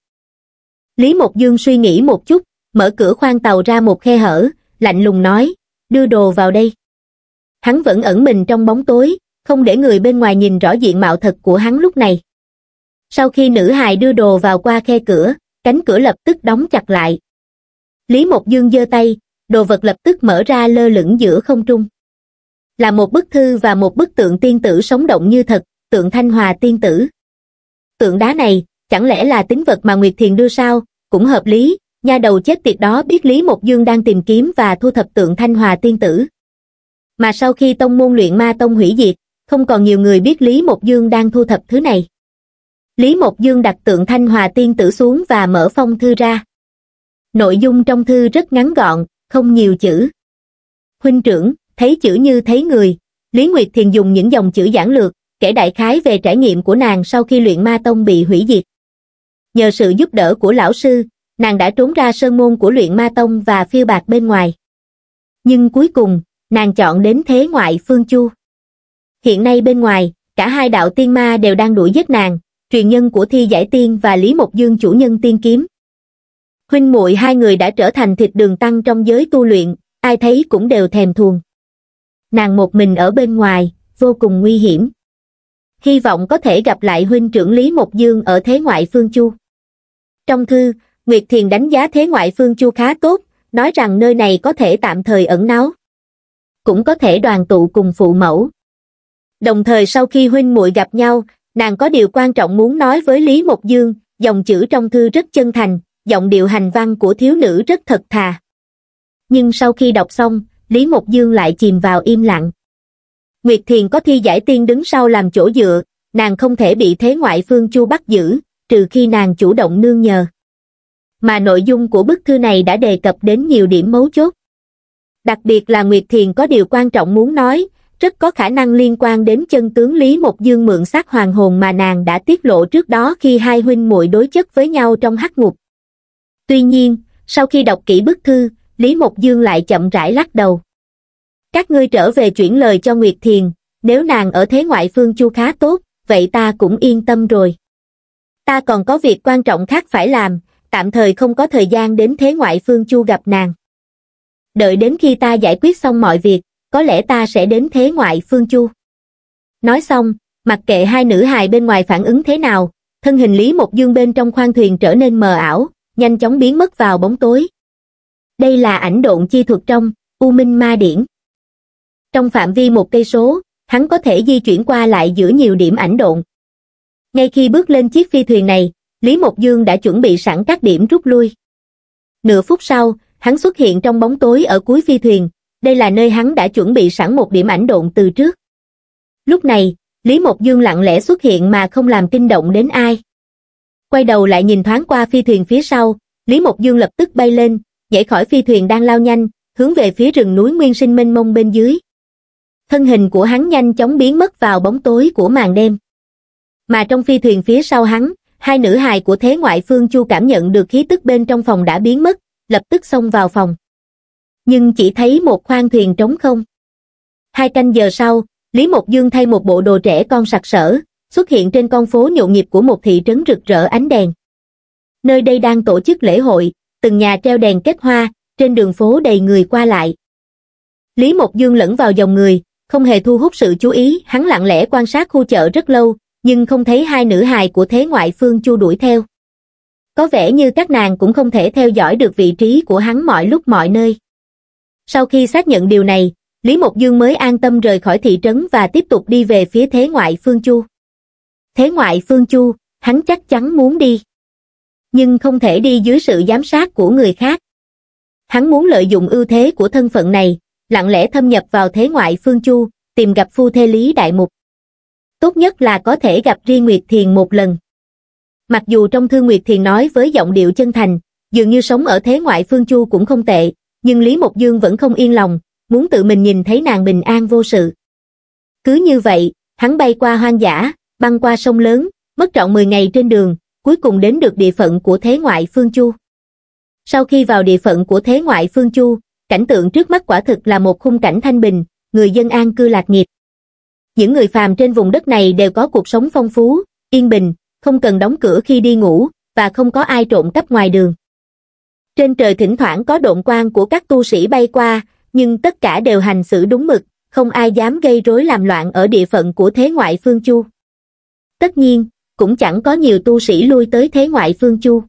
[SPEAKER 1] Lý Mộc Dương suy nghĩ một chút, mở cửa khoang tàu ra một khe hở, lạnh lùng nói, đưa đồ vào đây. Hắn vẫn ẩn mình trong bóng tối, không để người bên ngoài nhìn rõ diện mạo thật của hắn lúc này sau khi nữ hài đưa đồ vào qua khe cửa cánh cửa lập tức đóng chặt lại lý một dương giơ tay đồ vật lập tức mở ra lơ lửng giữa không trung là một bức thư và một bức tượng tiên tử sống động như thật tượng thanh hòa tiên tử tượng đá này chẳng lẽ là tính vật mà nguyệt thiền đưa sao cũng hợp lý nha đầu chết tiệt đó biết lý một dương đang tìm kiếm và thu thập tượng thanh hòa tiên tử mà sau khi tông môn luyện ma tông hủy diệt không còn nhiều người biết lý một dương đang thu thập thứ này lý mộc dương đặt tượng thanh hòa tiên tử xuống và mở phong thư ra nội dung trong thư rất ngắn gọn không nhiều chữ huynh trưởng thấy chữ như thấy người lý nguyệt thiền dùng những dòng chữ giản lược kể đại khái về trải nghiệm của nàng sau khi luyện ma tông bị hủy diệt nhờ sự giúp đỡ của lão sư nàng đã trốn ra sơn môn của luyện ma tông và phiêu bạc bên ngoài nhưng cuối cùng nàng chọn đến thế ngoại phương chu hiện nay bên ngoài cả hai đạo tiên ma đều đang đuổi giết nàng truyền nhân của Thi Giải Tiên và Lý Mộc Dương chủ nhân tiên kiếm. Huynh muội hai người đã trở thành thịt đường tăng trong giới tu luyện, ai thấy cũng đều thèm thuồng. Nàng một mình ở bên ngoài, vô cùng nguy hiểm. Hy vọng có thể gặp lại huynh trưởng Lý Mộc Dương ở Thế Ngoại Phương Chu. Trong thư, Nguyệt Thiền đánh giá Thế Ngoại Phương Chu khá tốt, nói rằng nơi này có thể tạm thời ẩn náu. Cũng có thể đoàn tụ cùng phụ mẫu. Đồng thời sau khi huynh muội gặp nhau, nàng có điều quan trọng muốn nói với Lý Mộc Dương, dòng chữ trong thư rất chân thành, giọng điệu hành văn của thiếu nữ rất thật thà. Nhưng sau khi đọc xong, Lý Mộc Dương lại chìm vào im lặng. Nguyệt Thiền có thi giải tiên đứng sau làm chỗ dựa, nàng không thể bị thế ngoại phương chu bắt giữ, trừ khi nàng chủ động nương nhờ. Mà nội dung của bức thư này đã đề cập đến nhiều điểm mấu chốt. Đặc biệt là Nguyệt Thiền có điều quan trọng muốn nói, rất có khả năng liên quan đến chân tướng Lý Mộc Dương mượn xác hoàng hồn mà nàng đã tiết lộ trước đó khi hai huynh muội đối chất với nhau trong hắc ngục. Tuy nhiên, sau khi đọc kỹ bức thư, Lý Mộc Dương lại chậm rãi lắc đầu. Các ngươi trở về chuyển lời cho Nguyệt Thiền, nếu nàng ở thế ngoại phương chu khá tốt, vậy ta cũng yên tâm rồi. Ta còn có việc quan trọng khác phải làm, tạm thời không có thời gian đến thế ngoại phương chu gặp nàng. Đợi đến khi ta giải quyết xong mọi việc, có lẽ ta sẽ đến thế ngoại phương chu. Nói xong, mặc kệ hai nữ hài bên ngoài phản ứng thế nào, thân hình Lý Mộc Dương bên trong khoang thuyền trở nên mờ ảo, nhanh chóng biến mất vào bóng tối. Đây là ảnh độn chi thuật trong U Minh Ma Điển. Trong phạm vi một cây số, hắn có thể di chuyển qua lại giữa nhiều điểm ảnh độn. Ngay khi bước lên chiếc phi thuyền này, Lý Mộc Dương đã chuẩn bị sẵn các điểm rút lui. Nửa phút sau, hắn xuất hiện trong bóng tối ở cuối phi thuyền, đây là nơi hắn đã chuẩn bị sẵn một điểm ảnh độn từ trước. Lúc này, Lý Mộc Dương lặng lẽ xuất hiện mà không làm kinh động đến ai. Quay đầu lại nhìn thoáng qua phi thuyền phía sau, Lý Mộc Dương lập tức bay lên, nhảy khỏi phi thuyền đang lao nhanh, hướng về phía rừng núi nguyên sinh minh mông bên dưới. Thân hình của hắn nhanh chóng biến mất vào bóng tối của màn đêm. Mà trong phi thuyền phía sau hắn, hai nữ hài của thế ngoại phương Chu cảm nhận được khí tức bên trong phòng đã biến mất, lập tức xông vào phòng nhưng chỉ thấy một khoang thuyền trống không. Hai canh giờ sau, Lý Mộc Dương thay một bộ đồ trẻ con sặc sỡ, xuất hiện trên con phố nhộn nhịp của một thị trấn rực rỡ ánh đèn. Nơi đây đang tổ chức lễ hội, từng nhà treo đèn kết hoa, trên đường phố đầy người qua lại. Lý Mộc Dương lẫn vào dòng người, không hề thu hút sự chú ý, hắn lặng lẽ quan sát khu chợ rất lâu, nhưng không thấy hai nữ hài của thế ngoại phương chu đuổi theo. Có vẻ như các nàng cũng không thể theo dõi được vị trí của hắn mọi lúc mọi nơi. Sau khi xác nhận điều này, Lý Mộc Dương mới an tâm rời khỏi thị trấn và tiếp tục đi về phía thế ngoại Phương Chu. Thế ngoại Phương Chu, hắn chắc chắn muốn đi. Nhưng không thể đi dưới sự giám sát của người khác. Hắn muốn lợi dụng ưu thế của thân phận này, lặng lẽ thâm nhập vào thế ngoại Phương Chu, tìm gặp phu thê Lý Đại Mục. Tốt nhất là có thể gặp Riêng Nguyệt Thiền một lần. Mặc dù trong Thư Nguyệt Thiền nói với giọng điệu chân thành, dường như sống ở thế ngoại Phương Chu cũng không tệ, nhưng Lý Mộc Dương vẫn không yên lòng, muốn tự mình nhìn thấy nàng bình an vô sự. Cứ như vậy, hắn bay qua hoang dã, băng qua sông lớn, mất trọn 10 ngày trên đường, cuối cùng đến được địa phận của thế ngoại Phương Chu. Sau khi vào địa phận của thế ngoại Phương Chu, cảnh tượng trước mắt quả thực là một khung cảnh thanh bình, người dân an cư lạc nghiệp. Những người phàm trên vùng đất này đều có cuộc sống phong phú, yên bình, không cần đóng cửa khi đi ngủ, và không có ai trộm cắp ngoài đường. Trên trời thỉnh thoảng có độn quang của các tu sĩ bay qua, nhưng tất cả đều hành xử đúng mực, không ai dám gây rối làm loạn ở địa phận của thế ngoại phương Chu. Tất nhiên, cũng chẳng có nhiều tu sĩ lui tới thế ngoại phương Chu.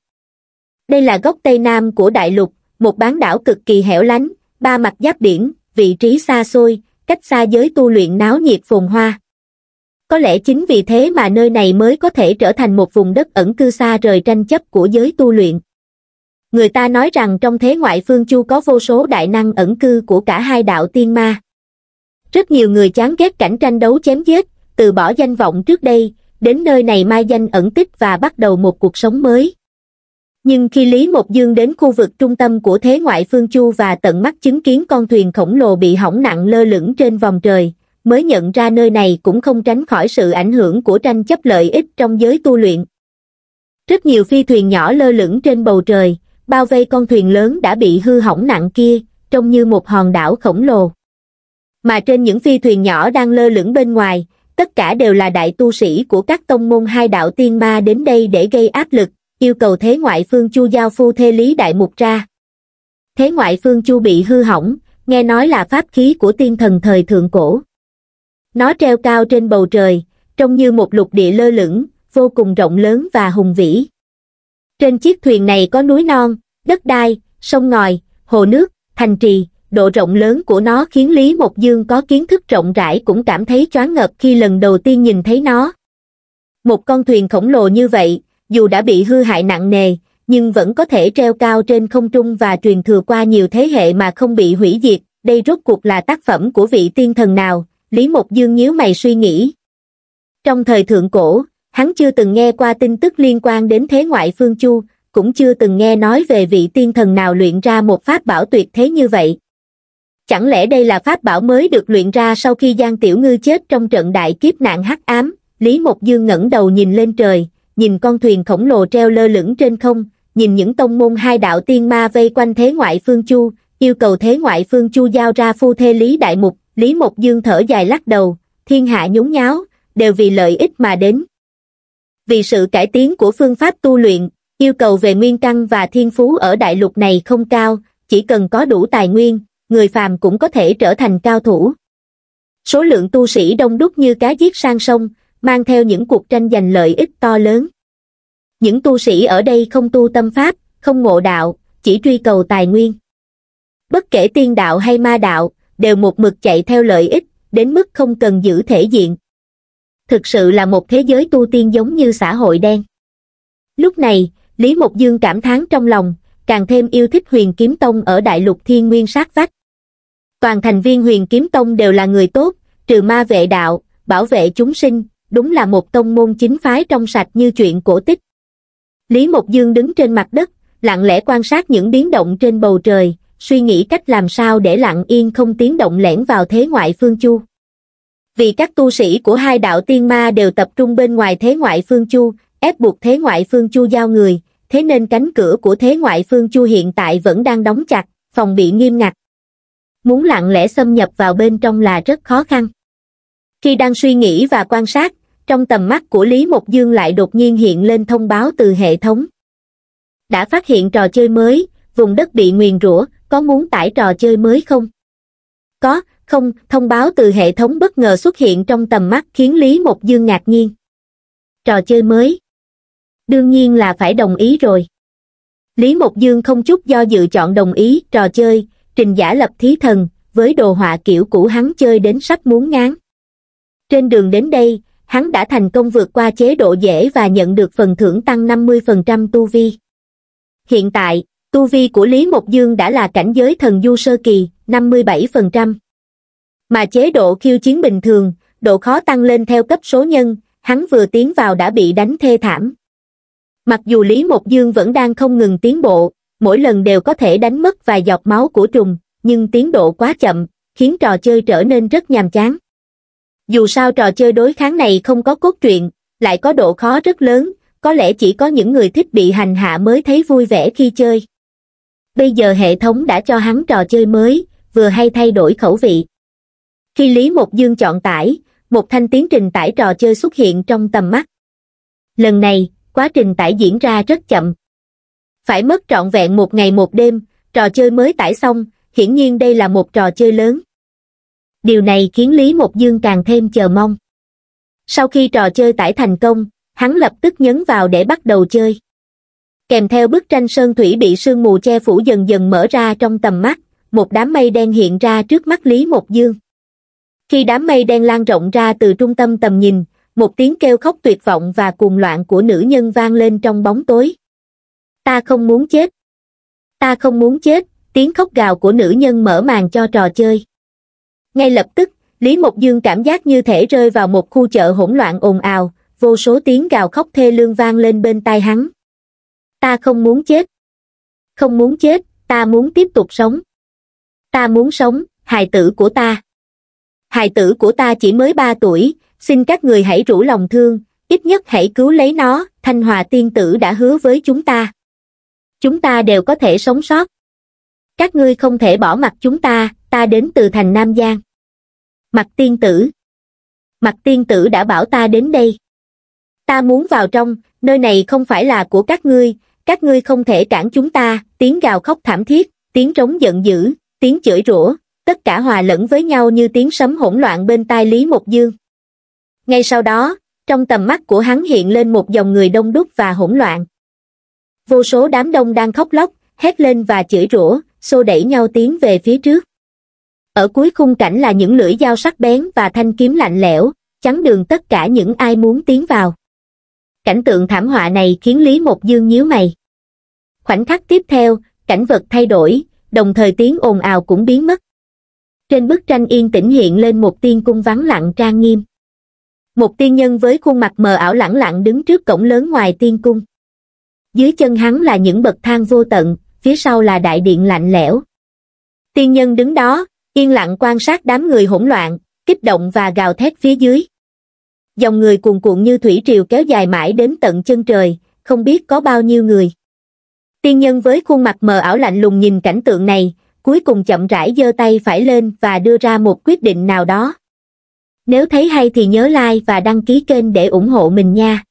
[SPEAKER 1] Đây là góc Tây Nam của đại lục, một bán đảo cực kỳ hẻo lánh, ba mặt giáp biển, vị trí xa xôi, cách xa giới tu luyện náo nhiệt phồn hoa. Có lẽ chính vì thế mà nơi này mới có thể trở thành một vùng đất ẩn cư xa rời tranh chấp của giới tu luyện người ta nói rằng trong thế ngoại phương chu có vô số đại năng ẩn cư của cả hai đạo tiên ma rất nhiều người chán ghét cảnh tranh đấu chém giết từ bỏ danh vọng trước đây đến nơi này mai danh ẩn tích và bắt đầu một cuộc sống mới nhưng khi Lý Mộc Dương đến khu vực trung tâm của thế ngoại phương Chu và tận mắt chứng kiến con thuyền khổng lồ bị hỏng nặng lơ lửng trên vòng trời, mới nhận ra nơi này cũng không tránh khỏi sự ảnh hưởng của tranh chấp lợi ích trong giới tu luyện. Rất nhiều phi thuyền nhỏ lơ lửng trên bầu trời, bao vây con thuyền lớn đã bị hư hỏng nặng kia, trông như một hòn đảo khổng lồ. Mà trên những phi thuyền nhỏ đang lơ lửng bên ngoài, tất cả đều là đại tu sĩ của các tông môn hai đạo tiên ma đến đây để gây áp lực, yêu cầu thế ngoại phương chu giao phu thê lý đại mục ra. Thế ngoại phương chu bị hư hỏng, nghe nói là pháp khí của tiên thần thời thượng cổ. Nó treo cao trên bầu trời, trông như một lục địa lơ lửng, vô cùng rộng lớn và hùng vĩ. Trên chiếc thuyền này có núi non, đất đai, sông ngòi, hồ nước, thành trì, độ rộng lớn của nó khiến Lý Mộc Dương có kiến thức rộng rãi cũng cảm thấy choáng ngợp khi lần đầu tiên nhìn thấy nó. Một con thuyền khổng lồ như vậy, dù đã bị hư hại nặng nề, nhưng vẫn có thể treo cao trên không trung và truyền thừa qua nhiều thế hệ mà không bị hủy diệt, đây rốt cuộc là tác phẩm của vị tiên thần nào, Lý Mộc Dương nhíu mày suy nghĩ. Trong thời thượng cổ, hắn chưa từng nghe qua tin tức liên quan đến thế ngoại phương chu cũng chưa từng nghe nói về vị tiên thần nào luyện ra một pháp bảo tuyệt thế như vậy chẳng lẽ đây là pháp bảo mới được luyện ra sau khi giang tiểu ngư chết trong trận đại kiếp nạn hắc ám lý mộc dương ngẩng đầu nhìn lên trời nhìn con thuyền khổng lồ treo lơ lửng trên không nhìn những tông môn hai đạo tiên ma vây quanh thế ngoại phương chu yêu cầu thế ngoại phương chu giao ra phu thê lý đại mục lý mộc dương thở dài lắc đầu thiên hạ nhốn nháo đều vì lợi ích mà đến vì sự cải tiến của phương pháp tu luyện, yêu cầu về nguyên căn và thiên phú ở đại lục này không cao, chỉ cần có đủ tài nguyên, người phàm cũng có thể trở thành cao thủ. Số lượng tu sĩ đông đúc như cá giết sang sông, mang theo những cuộc tranh giành lợi ích to lớn. Những tu sĩ ở đây không tu tâm pháp, không ngộ đạo, chỉ truy cầu tài nguyên. Bất kể tiên đạo hay ma đạo, đều một mực chạy theo lợi ích, đến mức không cần giữ thể diện thực sự là một thế giới tu tiên giống như xã hội đen lúc này lý mộc dương cảm thán trong lòng càng thêm yêu thích huyền kiếm tông ở đại lục thiên nguyên sát vách toàn thành viên huyền kiếm tông đều là người tốt trừ ma vệ đạo bảo vệ chúng sinh đúng là một tông môn chính phái trong sạch như chuyện cổ tích lý mộc dương đứng trên mặt đất lặng lẽ quan sát những biến động trên bầu trời suy nghĩ cách làm sao để lặng yên không tiếng động lẻn vào thế ngoại phương chu vì các tu sĩ của hai đạo tiên ma đều tập trung bên ngoài thế ngoại phương chu ép buộc thế ngoại phương chu giao người thế nên cánh cửa của thế ngoại phương chu hiện tại vẫn đang đóng chặt phòng bị nghiêm ngặt muốn lặng lẽ xâm nhập vào bên trong là rất khó khăn khi đang suy nghĩ và quan sát trong tầm mắt của lý mộc dương lại đột nhiên hiện lên thông báo từ hệ thống đã phát hiện trò chơi mới vùng đất bị nguyền rủa có muốn tải trò chơi mới không có không thông báo từ hệ thống bất ngờ xuất hiện trong tầm mắt khiến lý mộc dương ngạc nhiên trò chơi mới đương nhiên là phải đồng ý rồi lý mộc dương không chút do dự chọn đồng ý trò chơi trình giả lập thí thần với đồ họa kiểu cũ hắn chơi đến sắp muốn ngán trên đường đến đây hắn đã thành công vượt qua chế độ dễ và nhận được phần thưởng tăng 50% tu vi hiện tại tu vi của lý mộc dương đã là cảnh giới thần du sơ kỳ 57% mà chế độ khiêu chiến bình thường độ khó tăng lên theo cấp số nhân hắn vừa tiến vào đã bị đánh thê thảm mặc dù lý một dương vẫn đang không ngừng tiến bộ mỗi lần đều có thể đánh mất vài giọt máu của trùng nhưng tiến độ quá chậm khiến trò chơi trở nên rất nhàm chán dù sao trò chơi đối kháng này không có cốt truyện lại có độ khó rất lớn có lẽ chỉ có những người thích bị hành hạ mới thấy vui vẻ khi chơi bây giờ hệ thống đã cho hắn trò chơi mới vừa hay thay đổi khẩu vị khi Lý Một Dương chọn tải, một thanh tiến trình tải trò chơi xuất hiện trong tầm mắt. Lần này, quá trình tải diễn ra rất chậm. Phải mất trọn vẹn một ngày một đêm, trò chơi mới tải xong, hiển nhiên đây là một trò chơi lớn. Điều này khiến Lý Mộc Dương càng thêm chờ mong. Sau khi trò chơi tải thành công, hắn lập tức nhấn vào để bắt đầu chơi. Kèm theo bức tranh sơn thủy bị sương mù che phủ dần dần mở ra trong tầm mắt, một đám mây đen hiện ra trước mắt Lý Mộc Dương. Khi đám mây đen lan rộng ra từ trung tâm tầm nhìn, một tiếng kêu khóc tuyệt vọng và cuồng loạn của nữ nhân vang lên trong bóng tối. Ta không muốn chết. Ta không muốn chết, tiếng khóc gào của nữ nhân mở màn cho trò chơi. Ngay lập tức, Lý Mộc Dương cảm giác như thể rơi vào một khu chợ hỗn loạn ồn ào, vô số tiếng gào khóc thê lương vang lên bên tai hắn. Ta không muốn chết. Không muốn chết, ta muốn tiếp tục sống. Ta muốn sống, hài tử của ta hài tử của ta chỉ mới ba tuổi xin các người hãy rủ lòng thương ít nhất hãy cứu lấy nó thanh hòa tiên tử đã hứa với chúng ta chúng ta đều có thể sống sót các ngươi không thể bỏ mặt chúng ta ta đến từ thành nam giang mặt tiên tử mặt tiên tử đã bảo ta đến đây ta muốn vào trong nơi này không phải là của các ngươi các ngươi không thể cản chúng ta tiếng gào khóc thảm thiết tiếng trống giận dữ tiếng chửi rủa tất cả hòa lẫn với nhau như tiếng sấm hỗn loạn bên tai Lý Mục Dương. Ngay sau đó, trong tầm mắt của hắn hiện lên một dòng người đông đúc và hỗn loạn. Vô số đám đông đang khóc lóc, hét lên và chửi rủa, xô đẩy nhau tiến về phía trước. Ở cuối khung cảnh là những lưỡi dao sắc bén và thanh kiếm lạnh lẽo, chắn đường tất cả những ai muốn tiến vào. Cảnh tượng thảm họa này khiến Lý Mộc Dương nhíu mày. Khoảnh khắc tiếp theo, cảnh vật thay đổi, đồng thời tiếng ồn ào cũng biến mất trên bức tranh yên tĩnh hiện lên một tiên cung vắng lặng trang nghiêm một tiên nhân với khuôn mặt mờ ảo lẳng lặng đứng trước cổng lớn ngoài tiên cung dưới chân hắn là những bậc thang vô tận phía sau là đại điện lạnh lẽo tiên nhân đứng đó yên lặng quan sát đám người hỗn loạn kích động và gào thét phía dưới dòng người cuồn cuộn như thủy triều kéo dài mãi đến tận chân trời không biết có bao nhiêu người tiên nhân với khuôn mặt mờ ảo lạnh lùng nhìn cảnh tượng này cuối cùng chậm rãi giơ tay phải lên và đưa ra một quyết định nào đó. Nếu thấy hay thì nhớ like và đăng ký kênh để ủng hộ mình nha.